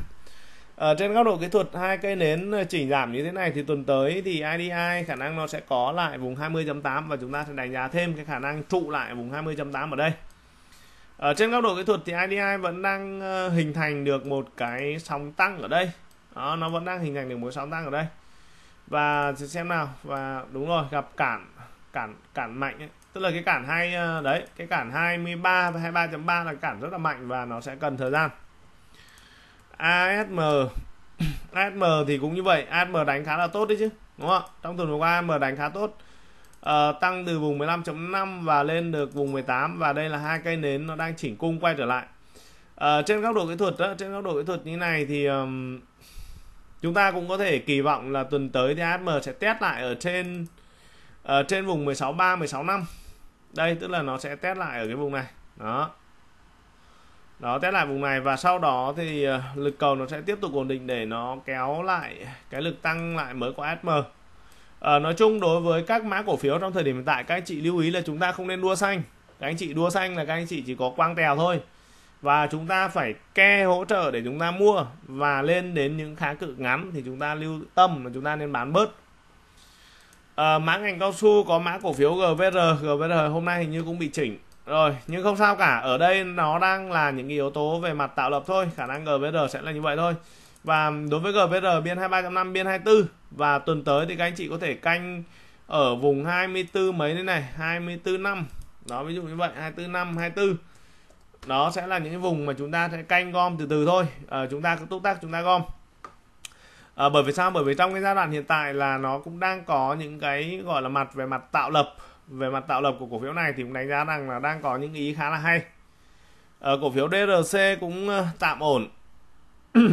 S1: ở ờ, trên góc độ kỹ thuật hai cây nến ờ, chỉnh giảm như thế này thì tuần tới thì IDI khả năng nó sẽ có lại vùng 20.8 và chúng ta sẽ đánh giá thêm cái khả năng trụ lại vùng 20.8 ở đây ở ờ, trên góc độ kỹ thuật thì IDI vẫn đang hình thành được một cái sóng tăng ở đây đó nó vẫn đang hình thành đường mối sóng tăng ở đây và xem nào và đúng rồi gặp cản cản cản mạnh ấy. tức là cái cản hai ờ, đấy cái cản 23 và 23.3 là cản rất là mạnh và nó sẽ cần thời gian ASM ASM thì cũng như vậy ASM đánh khá là tốt đấy chứ đúng không ạ trong tuần vừa qua ASM đánh khá tốt à, tăng từ vùng 15.5 và lên được vùng 18 và đây là hai cây nến nó đang chỉnh cung quay trở lại à, trên góc độ kỹ thuật đó, trên góc độ kỹ thuật như này thì um, chúng ta cũng có thể kỳ vọng là tuần tới thì ASM sẽ test lại ở trên ở ờ, trên vùng 163 165 đây tức là nó sẽ test lại ở cái vùng này đó đó test lại vùng này và sau đó thì ờ, lực cầu nó sẽ tiếp tục ổn định để nó kéo lại cái lực tăng lại mới của ASM à, ờ, nói chung đối với các mã cổ phiếu trong thời điểm hiện tại các anh chị lưu ý là chúng ta không nên đua xanh các anh chị đua xanh là các anh chị chỉ có quang tèo thôi và chúng ta phải ke hỗ trợ để chúng ta mua và lên đến những kháng cự ngắn thì chúng ta lưu tâm là chúng ta nên bán bớt à, mã ngành cao su có mã cổ phiếu GVR GVR hôm nay hình như cũng bị chỉnh rồi nhưng không sao cả ở đây nó đang là những yếu tố về mặt tạo lập thôi khả năng GVR sẽ là như vậy thôi và đối với GVR biên 23.5 biên 24 và tuần tới thì các anh chị có thể canh ở vùng 24 mấy thế này 24 năm đó ví dụ như vậy 24 năm 24 đó sẽ là những vùng mà chúng ta sẽ canh gom từ từ thôi à, chúng ta cứ túc tác chúng ta gom à, bởi vì sao bởi vì trong cái giai đoạn hiện tại là nó cũng đang có những cái gọi là mặt về mặt tạo lập về mặt tạo lập của cổ phiếu này thì cũng đánh giá rằng là đang có những ý khá là hay à, cổ phiếu DRC cũng tạm ổn Uh,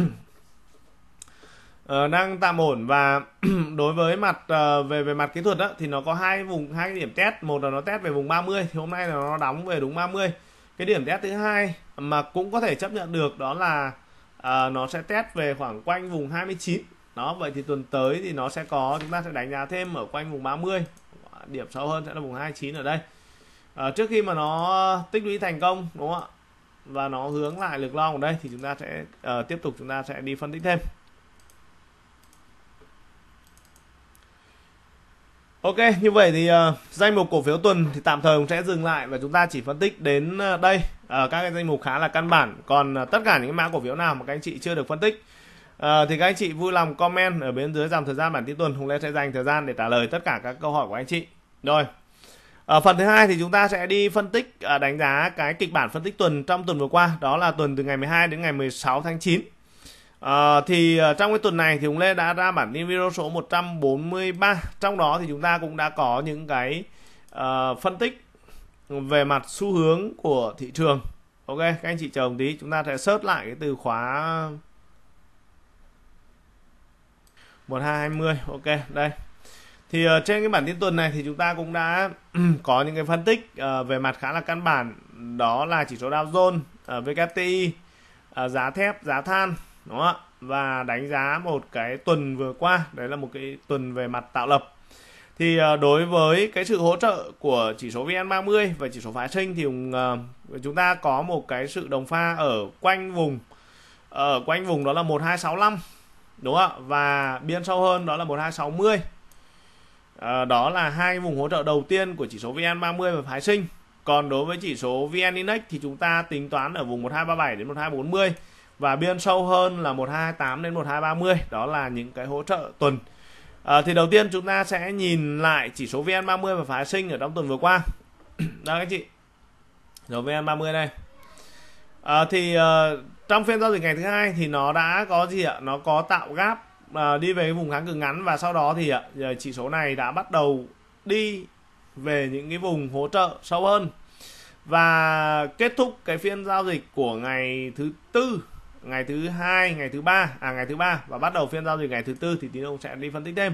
S1: đang tạm ổn và đối với mặt uh, về về mặt kỹ thuật đó, thì nó có hai vùng hai điểm test một là nó test về vùng 30 thì hôm nay là nó đóng về đúng 30 cái điểm test thứ hai mà cũng có thể chấp nhận được đó là à, nó sẽ test về khoảng quanh vùng 29 đó vậy thì tuần tới thì nó sẽ có chúng ta sẽ đánh giá thêm ở quanh vùng 30 điểm sâu hơn sẽ là vùng 29 ở đây à, trước khi mà nó tích lũy thành công đúng không ạ và nó hướng lại lực long ở đây thì chúng ta sẽ uh, tiếp tục chúng ta sẽ đi phân tích thêm Ok, như vậy thì uh, danh mục cổ phiếu tuần thì tạm thời cũng sẽ dừng lại và chúng ta chỉ phân tích đến uh, đây ở ờ, uh, các cái danh mục khá là căn bản. Còn uh, tất cả những mã cổ phiếu nào mà các anh chị chưa được phân tích uh, thì các anh chị vui lòng comment ở bên dưới dòng thời gian bản tin tuần Hùng Lê sẽ dành thời gian để trả lời tất cả các câu hỏi của anh chị. Rồi. Ở phần thứ hai thì chúng ta sẽ đi phân tích đánh giá cái kịch bản phân tích tuần trong tuần vừa qua, đó là tuần từ ngày 12 đến ngày 16 tháng 9 À, thì ờ, trong cái tuần này thì chúng Lê đã ra bản tin video số 143 trong đó thì chúng ta cũng đã có những cái uh, phân tích về mặt xu hướng của thị trường ok các anh chị chờ một tí chúng ta sẽ search lại cái từ khóa 1220 ok đây thì uh, trên cái bản tin tuần này thì chúng ta cũng đã có những cái phân tích uh, về mặt khá là căn bản đó là chỉ số Dow Jones, uh, VKTI, uh, giá thép, giá than đó và đánh giá một cái tuần vừa qua đấy là một cái tuần về mặt tạo lập thì ờ, đối với cái sự hỗ trợ của chỉ số VN30 và chỉ số phái sinh thì ờ, chúng ta có một cái sự đồng pha ở quanh vùng ở quanh vùng đó là 1265 đúng không ạ và biên sâu hơn đó là 1260 à, ờ, đó là hai vùng hỗ trợ đầu tiên của chỉ số VN30 và phái sinh còn đối với chỉ số VN Index thì chúng ta tính toán ở vùng 1237 đến 1240 và biên sâu hơn là 1228 đến 1230 đó là những cái hỗ trợ tuần à, thì đầu tiên chúng ta sẽ nhìn lại chỉ số VN30 và phái sinh ở trong tuần vừa qua đó các chị rồi VN30 đây à, thì uh, trong phiên giao dịch ngày thứ hai thì nó đã có gì ạ nó có tạo gap uh, đi về cái vùng kháng cự ngắn và sau đó thì uh, chỉ số này đã bắt đầu đi về những cái vùng hỗ trợ sâu hơn và kết thúc cái phiên giao dịch của ngày thứ tư ngày thứ hai ngày thứ ba à ngày thứ ba và bắt đầu phiên giao dịch ngày thứ tư thì tín ông sẽ đi phân tích thêm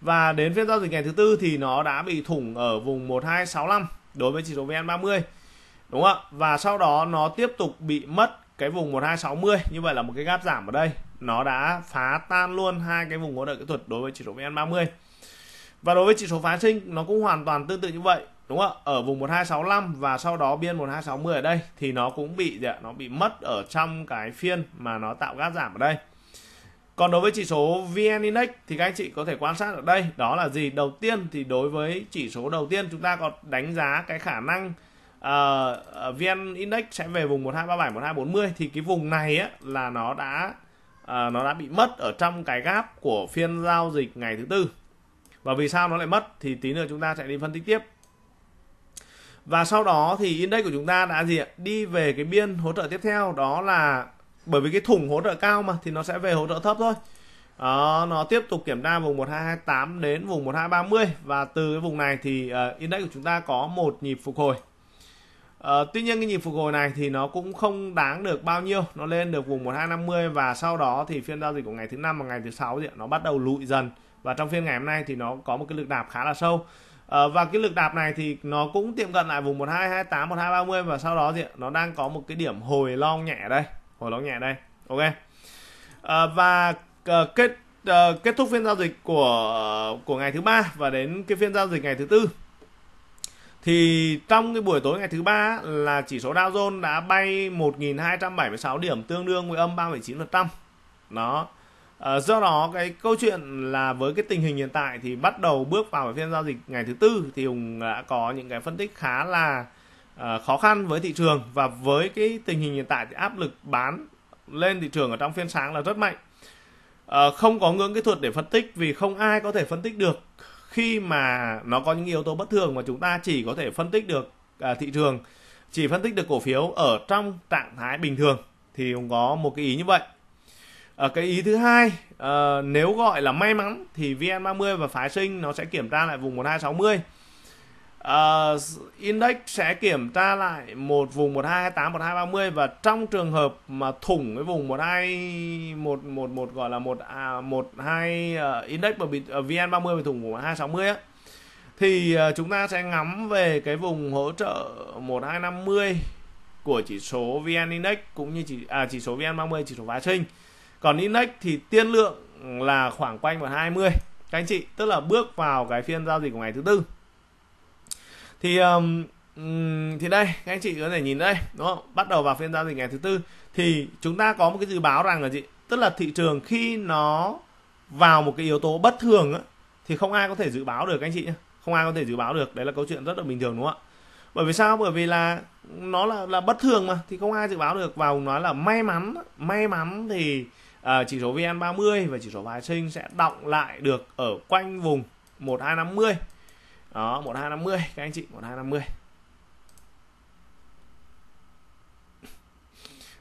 S1: và đến phiên giao dịch ngày thứ tư thì nó đã bị thủng ở vùng 1265 đối với chỉ số VN30 đúng không ạ và sau đó nó tiếp tục bị mất cái vùng 1260 như vậy là một cái gap giảm ở đây nó đã phá tan luôn hai cái vùng hỗ trợ kỹ thuật đối với chỉ số VN30 và đối với chỉ số phá sinh nó cũng hoàn toàn tương tự như vậy đúng không ạ ở vùng 1265 và sau đó biên 12610 ở đây thì nó cũng bị gì ạ? nó bị mất ở trong cái phiên mà nó tạo gác giảm ở đây còn đối với chỉ số VN Index thì các anh chị có thể quan sát ở đây đó là gì đầu tiên thì đối với chỉ số đầu tiên chúng ta còn đánh giá cái khả năng uh, VN Index sẽ về vùng 1237 1240 thì cái vùng này á, là nó đã uh, nó đã bị mất ở trong cái gap của phiên giao dịch ngày thứ tư và vì sao nó lại mất thì tí nữa chúng ta sẽ đi phân tích tiếp và sau đó thì index của chúng ta đã gì ạ đi về cái biên hỗ trợ tiếp theo đó là bởi vì cái thủng hỗ trợ cao mà thì nó sẽ về hỗ trợ thấp thôi đó, nó tiếp tục kiểm tra vùng 1228 đến vùng 1230 và từ cái vùng này thì uh, index của chúng ta có một nhịp phục hồi Uh, tuy nhiên cái nhịp phục hồi này thì nó cũng không đáng được bao nhiêu nó lên được vùng 1250 và sau đó thì phiên giao dịch của ngày thứ năm và ngày thứ sáu thì nó bắt đầu lụi dần và trong phiên ngày hôm nay thì nó có một cái lực đạp khá là sâu Ờ, và cái lực đạp này thì nó cũng tiệm cận lại vùng 12 28 1230 và sau đó thì nó đang có một cái điểm hồi long nhẹ đây hồi long nhẹ đây ok ờ, và ờ, kết kết thúc phiên giao dịch của của ngày thứ ba và đến cái phiên giao dịch ngày thứ tư thì trong cái buổi tối ngày thứ ba là chỉ số Dow Jones đã bay 1.276 điểm tương đương với âm 3,9%. Đó. Ờ, do đó cái câu chuyện là với cái tình hình hiện tại thì bắt đầu bước vào phiên giao dịch ngày thứ tư thì Hùng đã có những cái phân tích khá là à, khó khăn với thị trường và với cái tình hình hiện tại thì áp lực bán lên thị trường ở trong phiên sáng là rất mạnh. À, không có ngưỡng kỹ thuật để phân tích vì không ai có thể phân tích được khi mà nó có những yếu tố bất thường mà chúng ta chỉ có thể phân tích được à, thị trường, chỉ phân tích được cổ phiếu ở trong trạng thái bình thường thì Hùng có một cái ý như vậy ở ờ, cái ý thứ hai à, nếu gọi là may mắn thì vn30 và phái sinh nó sẽ kiểm tra lại vùng 1260 à, ờ, index sẽ kiểm tra lại một vùng 1228 1230 và trong trường hợp mà thủng cái vùng 12 một một một gọi là một à, một hai uh, index mà bị uh, VN30 bị thủng vùng 1260 á thì uh, chúng ta sẽ ngắm về cái vùng hỗ trợ 1250 của chỉ số VN Index cũng như chỉ à, chỉ số VN30 chỉ số phái sinh còn index thì tiên lượng là khoảng quanh hai mươi các anh chị tức là bước vào cái phiên giao dịch của ngày thứ tư thì um, thì đây các anh chị có thể nhìn đây đúng không bắt đầu vào phiên giao dịch ngày thứ tư thì chúng ta có một cái dự báo rằng là chị tức là thị trường khi nó vào một cái yếu tố bất thường á, thì không ai có thể dự báo được các anh chị không ai có thể dự báo được đấy là câu chuyện rất là bình thường đúng không ạ bởi vì sao bởi vì là nó là là bất thường mà thì không ai dự báo được vào nói là may mắn may mắn thì à, chỉ số VN30 và chỉ số phái sinh sẽ đọng lại được ở quanh vùng 1250 đó 1250 các anh chị 1250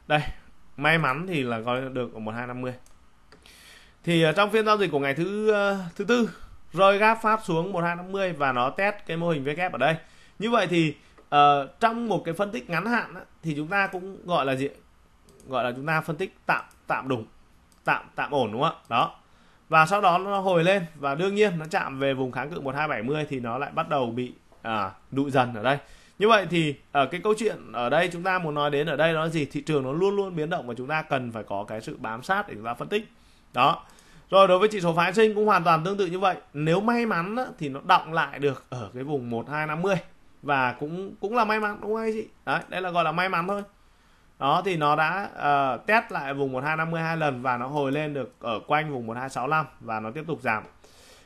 S1: đây may mắn thì là có được ở 1250 thì ờ, trong phiên giao dịch của ngày thứ ờ, thứ tư rồi gáp pháp xuống 1250 và nó test cái mô hình VK e ở đây như vậy thì uh, trong một cái phân tích ngắn hạn á, thì chúng ta cũng gọi là gì gọi là chúng ta phân tích tạm tạm đúng tạm tạm ổn đúng không ạ đó và sau đó nó hồi lên và đương nhiên nó chạm về vùng kháng cự 1270 thì nó lại bắt đầu bị à, đụi dần ở đây như vậy thì ở ờ, cái câu chuyện ở đây chúng ta muốn nói đến ở đây đó là gì thị trường nó luôn luôn biến động và chúng ta cần phải có cái sự bám sát để chúng ta phân tích đó rồi đối với chỉ số phái sinh cũng hoàn toàn tương tự như vậy nếu may mắn thì nó động lại được ở cái vùng 1250 và cũng cũng là may mắn đúng không anh chị đấy đây là gọi là may mắn thôi đó thì nó đã uh, test lại vùng 1250 hai lần và nó hồi lên được ở quanh vùng 1265 và nó tiếp tục giảm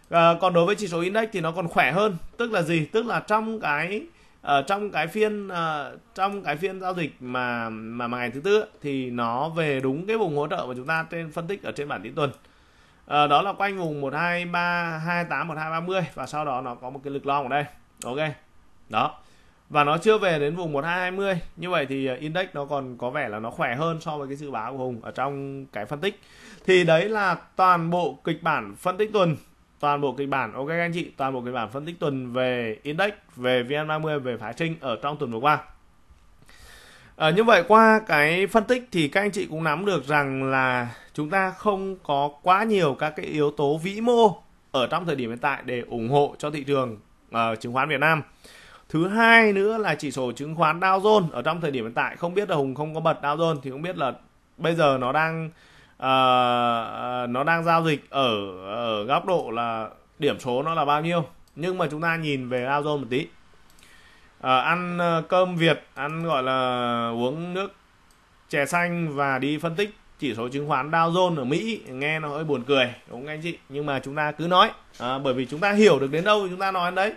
S1: uh, còn đối với chỉ số index thì nó còn khỏe hơn tức là gì tức là trong cái ở ờ, trong cái phiên uh, trong cái phiên giao dịch mà mà, mà ngày thứ tư thì nó về đúng cái vùng hỗ trợ mà chúng ta trên phân tích ở trên bản tin tuần uh, đó là quanh vùng 123 28 1230 và sau đó nó có một cái lực long ở đây ok đó và nó chưa về đến vùng 1220 như vậy thì ờ, index nó còn có vẻ là nó khỏe hơn so với cái dự báo của Hùng ở trong cái phân tích thì đấy là toàn bộ kịch bản phân tích tuần toàn bộ kịch bản ok các anh chị toàn bộ kịch bản phân tích tuần về index về VN30 về phái trinh ở trong tuần vừa qua À, như vậy qua cái phân tích thì các anh chị cũng nắm được rằng là chúng ta không có quá nhiều các cái yếu tố vĩ mô ở trong thời điểm hiện tại để ủng hộ cho thị trường uh, chứng khoán Việt Nam thứ hai nữa là chỉ số chứng khoán Dow Jones ở trong thời điểm hiện tại không biết là Hùng không có bật Dow Jones thì không biết là bây giờ nó đang uh, nó đang giao dịch ở ở góc độ là điểm số nó là bao nhiêu nhưng mà chúng ta nhìn về Dow Jones một tí uh, ăn cơm Việt ăn gọi là uống nước chè xanh và đi phân tích chỉ số chứng khoán Dow Jones ở Mỹ nghe nó hơi buồn cười đúng không anh chị nhưng mà chúng ta cứ nói à, bởi vì chúng ta hiểu được đến đâu thì chúng ta nói đến đấy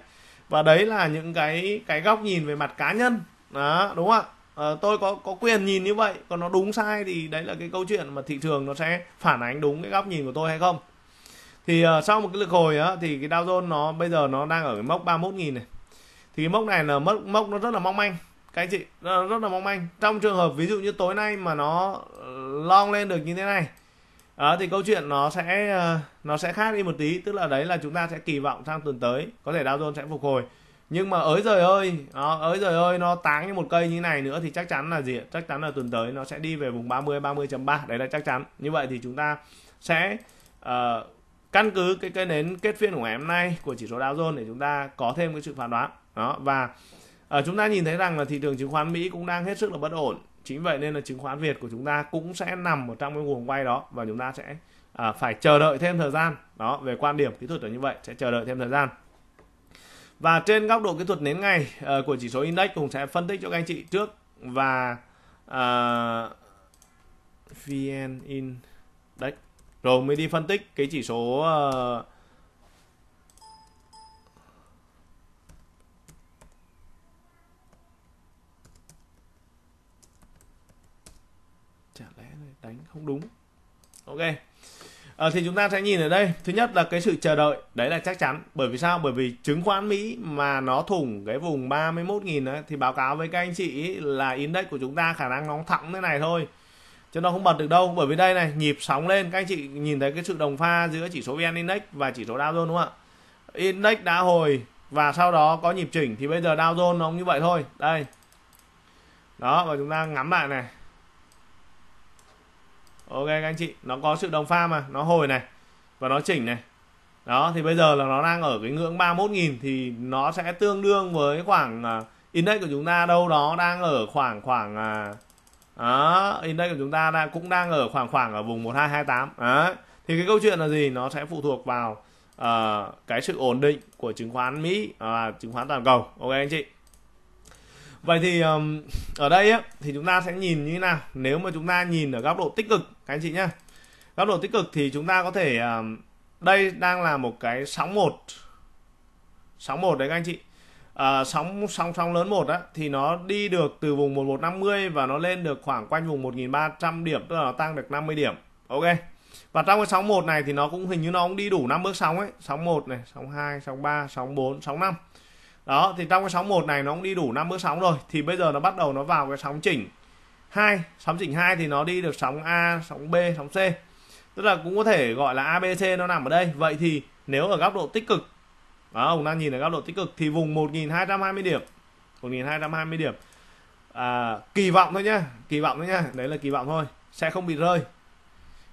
S1: và đấy là những cái cái góc nhìn về mặt cá nhân đó đúng không ạ à, tôi có có quyền nhìn như vậy còn nó đúng sai thì đấy là cái câu chuyện mà thị trường nó sẽ phản ánh đúng cái góc nhìn của tôi hay không thì uh, sau một cái lực hồi á, thì cái Dow Jones nó bây giờ nó đang ở cái mốc 31.000 này thì cái mốc này là mốc mốc nó rất là mong manh các anh chị rất là mong manh trong trường hợp ví dụ như tối nay mà nó ờ, long lên được như thế này À, thì câu chuyện nó sẽ ờ, nó sẽ khác đi một tí tức là đấy là chúng ta sẽ kỳ vọng sang tuần tới có thể Dow Jones sẽ phục hồi nhưng mà ới giời ơi nó ới giời ơi nó táng như một cây như này nữa thì chắc chắn là gì chắc chắn là tuần tới nó sẽ đi về vùng 30 30.3 đấy là chắc chắn như vậy thì chúng ta sẽ uh, căn cứ cái cái nến kết phiên của ngày hôm nay của chỉ số Dow Jones để chúng ta có thêm cái sự phán đoán đó và uh, chúng ta nhìn thấy rằng là thị trường chứng khoán Mỹ cũng đang hết sức là bất ổn chính vậy nên là chứng khoán Việt của chúng ta cũng sẽ nằm ở trong cái nguồn quay đó và chúng ta sẽ à, phải chờ đợi thêm thời gian đó về quan điểm kỹ thuật là như vậy sẽ chờ đợi thêm thời gian và trên góc độ kỹ thuật nến ngày à, của chỉ số index cũng sẽ phân tích cho các anh chị trước và à, ờ, VN Index rồi mới đi phân tích cái chỉ số uh, đánh không đúng ok à, thì chúng ta sẽ nhìn ở đây thứ nhất là cái sự chờ đợi đấy là chắc chắn bởi vì sao bởi vì chứng khoán Mỹ mà nó thủng cái vùng 31.000 ấy, thì báo cáo với các anh chị là index của chúng ta khả năng nó thẳng thế này thôi chứ nó không bật được đâu bởi vì đây này nhịp sóng lên các anh chị nhìn thấy cái sự đồng pha giữa chỉ số VN Index và chỉ số Dow Jones đúng không ạ Index đã hồi và sau đó có nhịp chỉnh thì bây giờ Dow Jones nó cũng như vậy thôi đây đó và chúng ta ngắm lại này ok các anh chị nó có sự đồng pha mà nó hồi này và nó chỉnh này đó thì bây giờ là nó đang ở cái ngưỡng 31.000 thì nó sẽ tương đương với khoảng uh, index của chúng ta đâu đó đang ở khoảng khoảng uh, đó, index của chúng ta đang cũng đang ở khoảng khoảng ở vùng 1228 đó. thì cái câu chuyện là gì nó sẽ phụ thuộc vào uh, cái sự ổn định của chứng khoán Mỹ và uh, chứng khoán toàn cầu ok anh chị vậy thì um, ở đây á, thì chúng ta sẽ nhìn như thế nào nếu mà chúng ta nhìn ở góc độ tích cực các anh chị nhé góc độ tích cực thì chúng ta có thể um, đây đang là một cái sóng một sóng một đấy các anh chị à, sóng sóng sóng lớn một á thì nó đi được từ vùng 1150 và nó lên được khoảng quanh vùng 1300 điểm tức là nó tăng được 50 điểm ok và trong cái sóng một này thì nó cũng hình như nó cũng đi đủ năm bước sóng ấy sóng một này sóng 2 sóng 3 sóng 4 sóng 5 đó thì trong cái sóng 1 này nó cũng đi đủ 5 bước sóng rồi thì bây giờ nó bắt đầu nó vào cái sóng chỉnh 2 sóng chỉnh 2 thì nó đi được sóng A sóng B sóng C tức là cũng có thể gọi là ABC nó nằm ở đây vậy thì nếu ở góc độ tích cực đó, ông đang nhìn ở góc độ tích cực thì vùng 1220 điểm 1220 điểm à, kỳ vọng thôi nhá kỳ vọng thôi nhá đấy là kỳ vọng thôi sẽ không bị rơi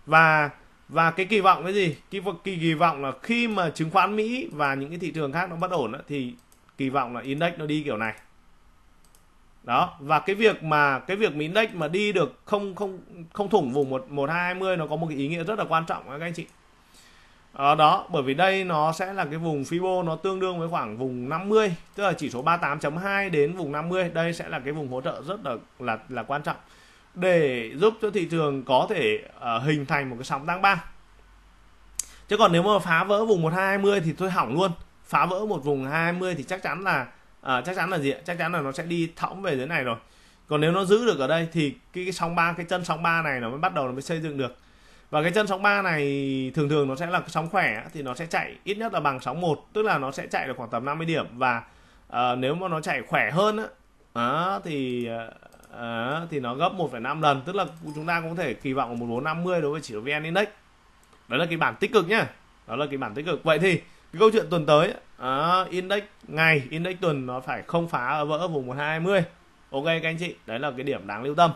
S1: và và cái kỳ vọng cái gì cái kỳ kỳ vọng là khi mà chứng khoán Mỹ và những cái thị trường khác nó bất ổn đó, thì kỳ vọng là index nó đi kiểu này đó và cái việc mà cái việc mà index mà đi được không không không thủng vùng một một hai mươi nó có một cái ý nghĩa rất là quan trọng các anh chị ở ờ, đó bởi vì đây nó sẽ là cái vùng Fibo nó tương đương với khoảng vùng 50 tức là chỉ số 38.2 đến vùng 50 đây sẽ là cái vùng hỗ trợ rất là là là quan trọng để giúp cho thị trường có thể uh, hình thành một cái sóng tăng ba chứ còn nếu mà phá vỡ vùng 1220 thì thôi hỏng luôn phá vỡ một vùng 20 thì chắc chắn là à, chắc chắn là gì chắc chắn là nó sẽ đi thõng về dưới này rồi còn nếu nó giữ được ở đây thì cái, cái sóng ba cái chân sóng ba này nó mới bắt đầu nó mới xây dựng được và cái chân sóng ba này thường thường nó sẽ là sóng khỏe thì nó sẽ chạy ít nhất là bằng sóng một tức là nó sẽ chạy được khoảng tầm 50 điểm và à, nếu mà nó chạy khỏe hơn á à, thì à, thì nó gấp 1,5 lần tức là chúng ta cũng có thể kỳ vọng ở 1450 đối với chỉ số VN Index đó là cái bản tích cực nhá đó là cái bản tích cực vậy thì cái câu chuyện tuần tới à, index ngày index tuần nó phải không phá ở vỡ vùng 120 ok các anh chị đấy là cái điểm đáng lưu tâm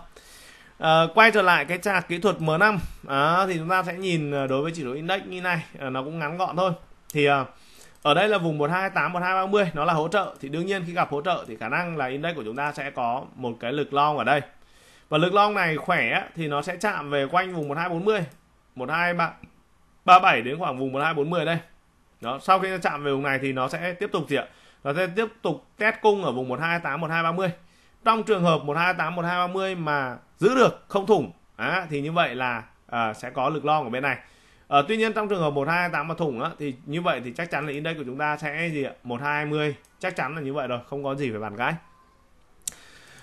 S1: à, quay trở lại cái chart kỹ thuật M5 à, ờ, thì chúng ta sẽ nhìn đối với chỉ số index như này à, nó cũng ngắn gọn thôi thì à, ở đây là vùng 128 1230 nó là hỗ trợ thì đương nhiên khi gặp hỗ trợ thì khả năng là index của chúng ta sẽ có một cái lực long ở đây và lực long này khỏe thì nó sẽ chạm về quanh vùng 1240 1237 đến khoảng vùng 1240 đây đó sau khi nó chạm về vùng này thì nó sẽ tiếp tục gì ạ nó sẽ tiếp tục test cung ở vùng 128 1230 trong trường hợp 128 1230 mà giữ được không thủng á, thì như vậy là à, sẽ có lực long ở bên này à, tuy nhiên trong trường hợp 128 mà thủng á, thì như vậy thì chắc chắn là index của chúng ta sẽ gì ạ 1220 chắc chắn là như vậy rồi không có gì phải bàn cái à,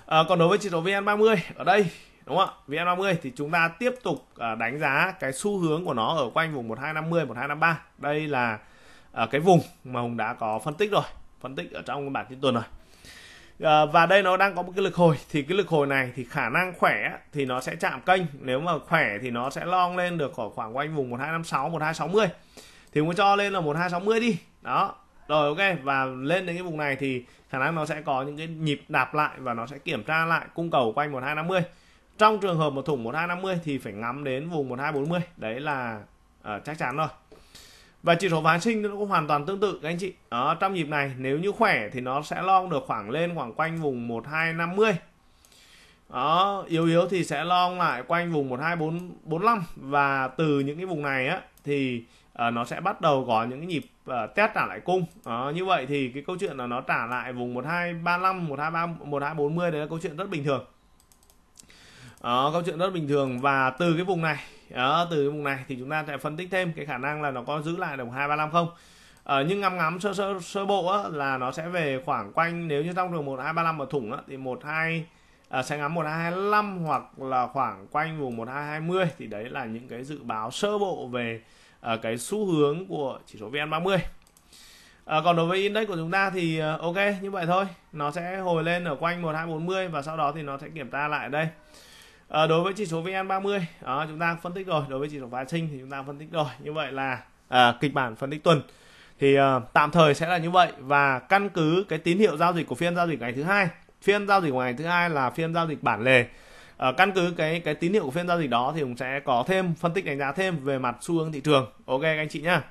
S1: ờ, còn đối với chỉ số VN30 ở đây đúng không ạ VN30 thì chúng ta tiếp tục à, đánh giá cái xu hướng của nó ở quanh vùng 1250 1253 đây là uh, cái vùng mà hùng đã có phân tích rồi phân tích ở trong cái bản tin tuần rồi ờ, và đây nó đang có một cái lực hồi thì cái lực hồi này thì khả năng khỏe thì nó sẽ chạm kênh nếu mà khỏe thì nó sẽ lon lên được khoảng khoảng quanh vùng 1256 1260 thì muốn cho lên là 1260 đi đó rồi ok và lên đến cái vùng này thì khả năng nó sẽ có những cái nhịp đạp lại và nó sẽ kiểm tra lại cung cầu quanh 1250 trong trường hợp một thủng 1250 thì phải ngắm đến vùng 1240 đấy là uh, chắc chắn rồi và chỉ số phái sinh nó cũng hoàn toàn tương tự các anh chị ở trong nhịp này nếu như khỏe thì nó sẽ lon được khoảng lên khoảng quanh vùng 1250 đó yếu yếu thì sẽ lon lại quanh vùng 12445 và từ những cái vùng này á thì uh, nó sẽ bắt đầu có những cái nhịp uh, test trả lại cung đó, như vậy thì cái câu chuyện là nó trả lại vùng 1235 123 1240 đấy là câu chuyện rất bình thường đó câu chuyện rất bình thường và từ cái vùng này đó, từ cái vùng này thì chúng ta sẽ phân tích thêm cái khả năng là nó có giữ lại hai ba năm không ờ, nhưng ngắm ngắm sơ sơ sơ bộ á, là nó sẽ về khoảng quanh nếu như trong đường một hai ba năm ở thủng á, thì 12 à, ờ, sẽ ngắm một hai năm hoặc là khoảng quanh vùng một hai hai mươi thì đấy là những cái dự báo sơ bộ về à, cái xu hướng của chỉ số VN30 à, ờ, còn đối với index của chúng ta thì ok như vậy thôi nó sẽ hồi lên ở quanh 1240 và sau đó thì nó sẽ kiểm tra lại ở đây à, đối với chỉ số VN30 đó, chúng ta phân tích rồi đối với chỉ số phái sinh thì chúng ta phân tích rồi như vậy là à, kịch bản phân tích tuần thì à, tạm thời sẽ là như vậy và căn cứ cái tín hiệu giao dịch của phiên giao dịch ngày thứ hai phiên giao dịch của ngày thứ hai là phiên giao dịch bản lề à, căn cứ cái cái tín hiệu của phiên giao dịch đó thì cũng sẽ có thêm phân tích đánh giá thêm về mặt xu hướng thị trường ok anh chị nhá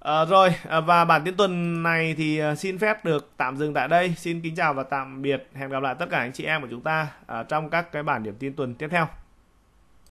S1: À, rồi ờ, và bản tin tuần này thì ờ, xin phép được tạm dừng tại đây. Xin kính chào và tạm biệt. Hẹn gặp lại tất cả anh chị em của chúng ta à, trong các cái bản điểm tin tuần tiếp theo.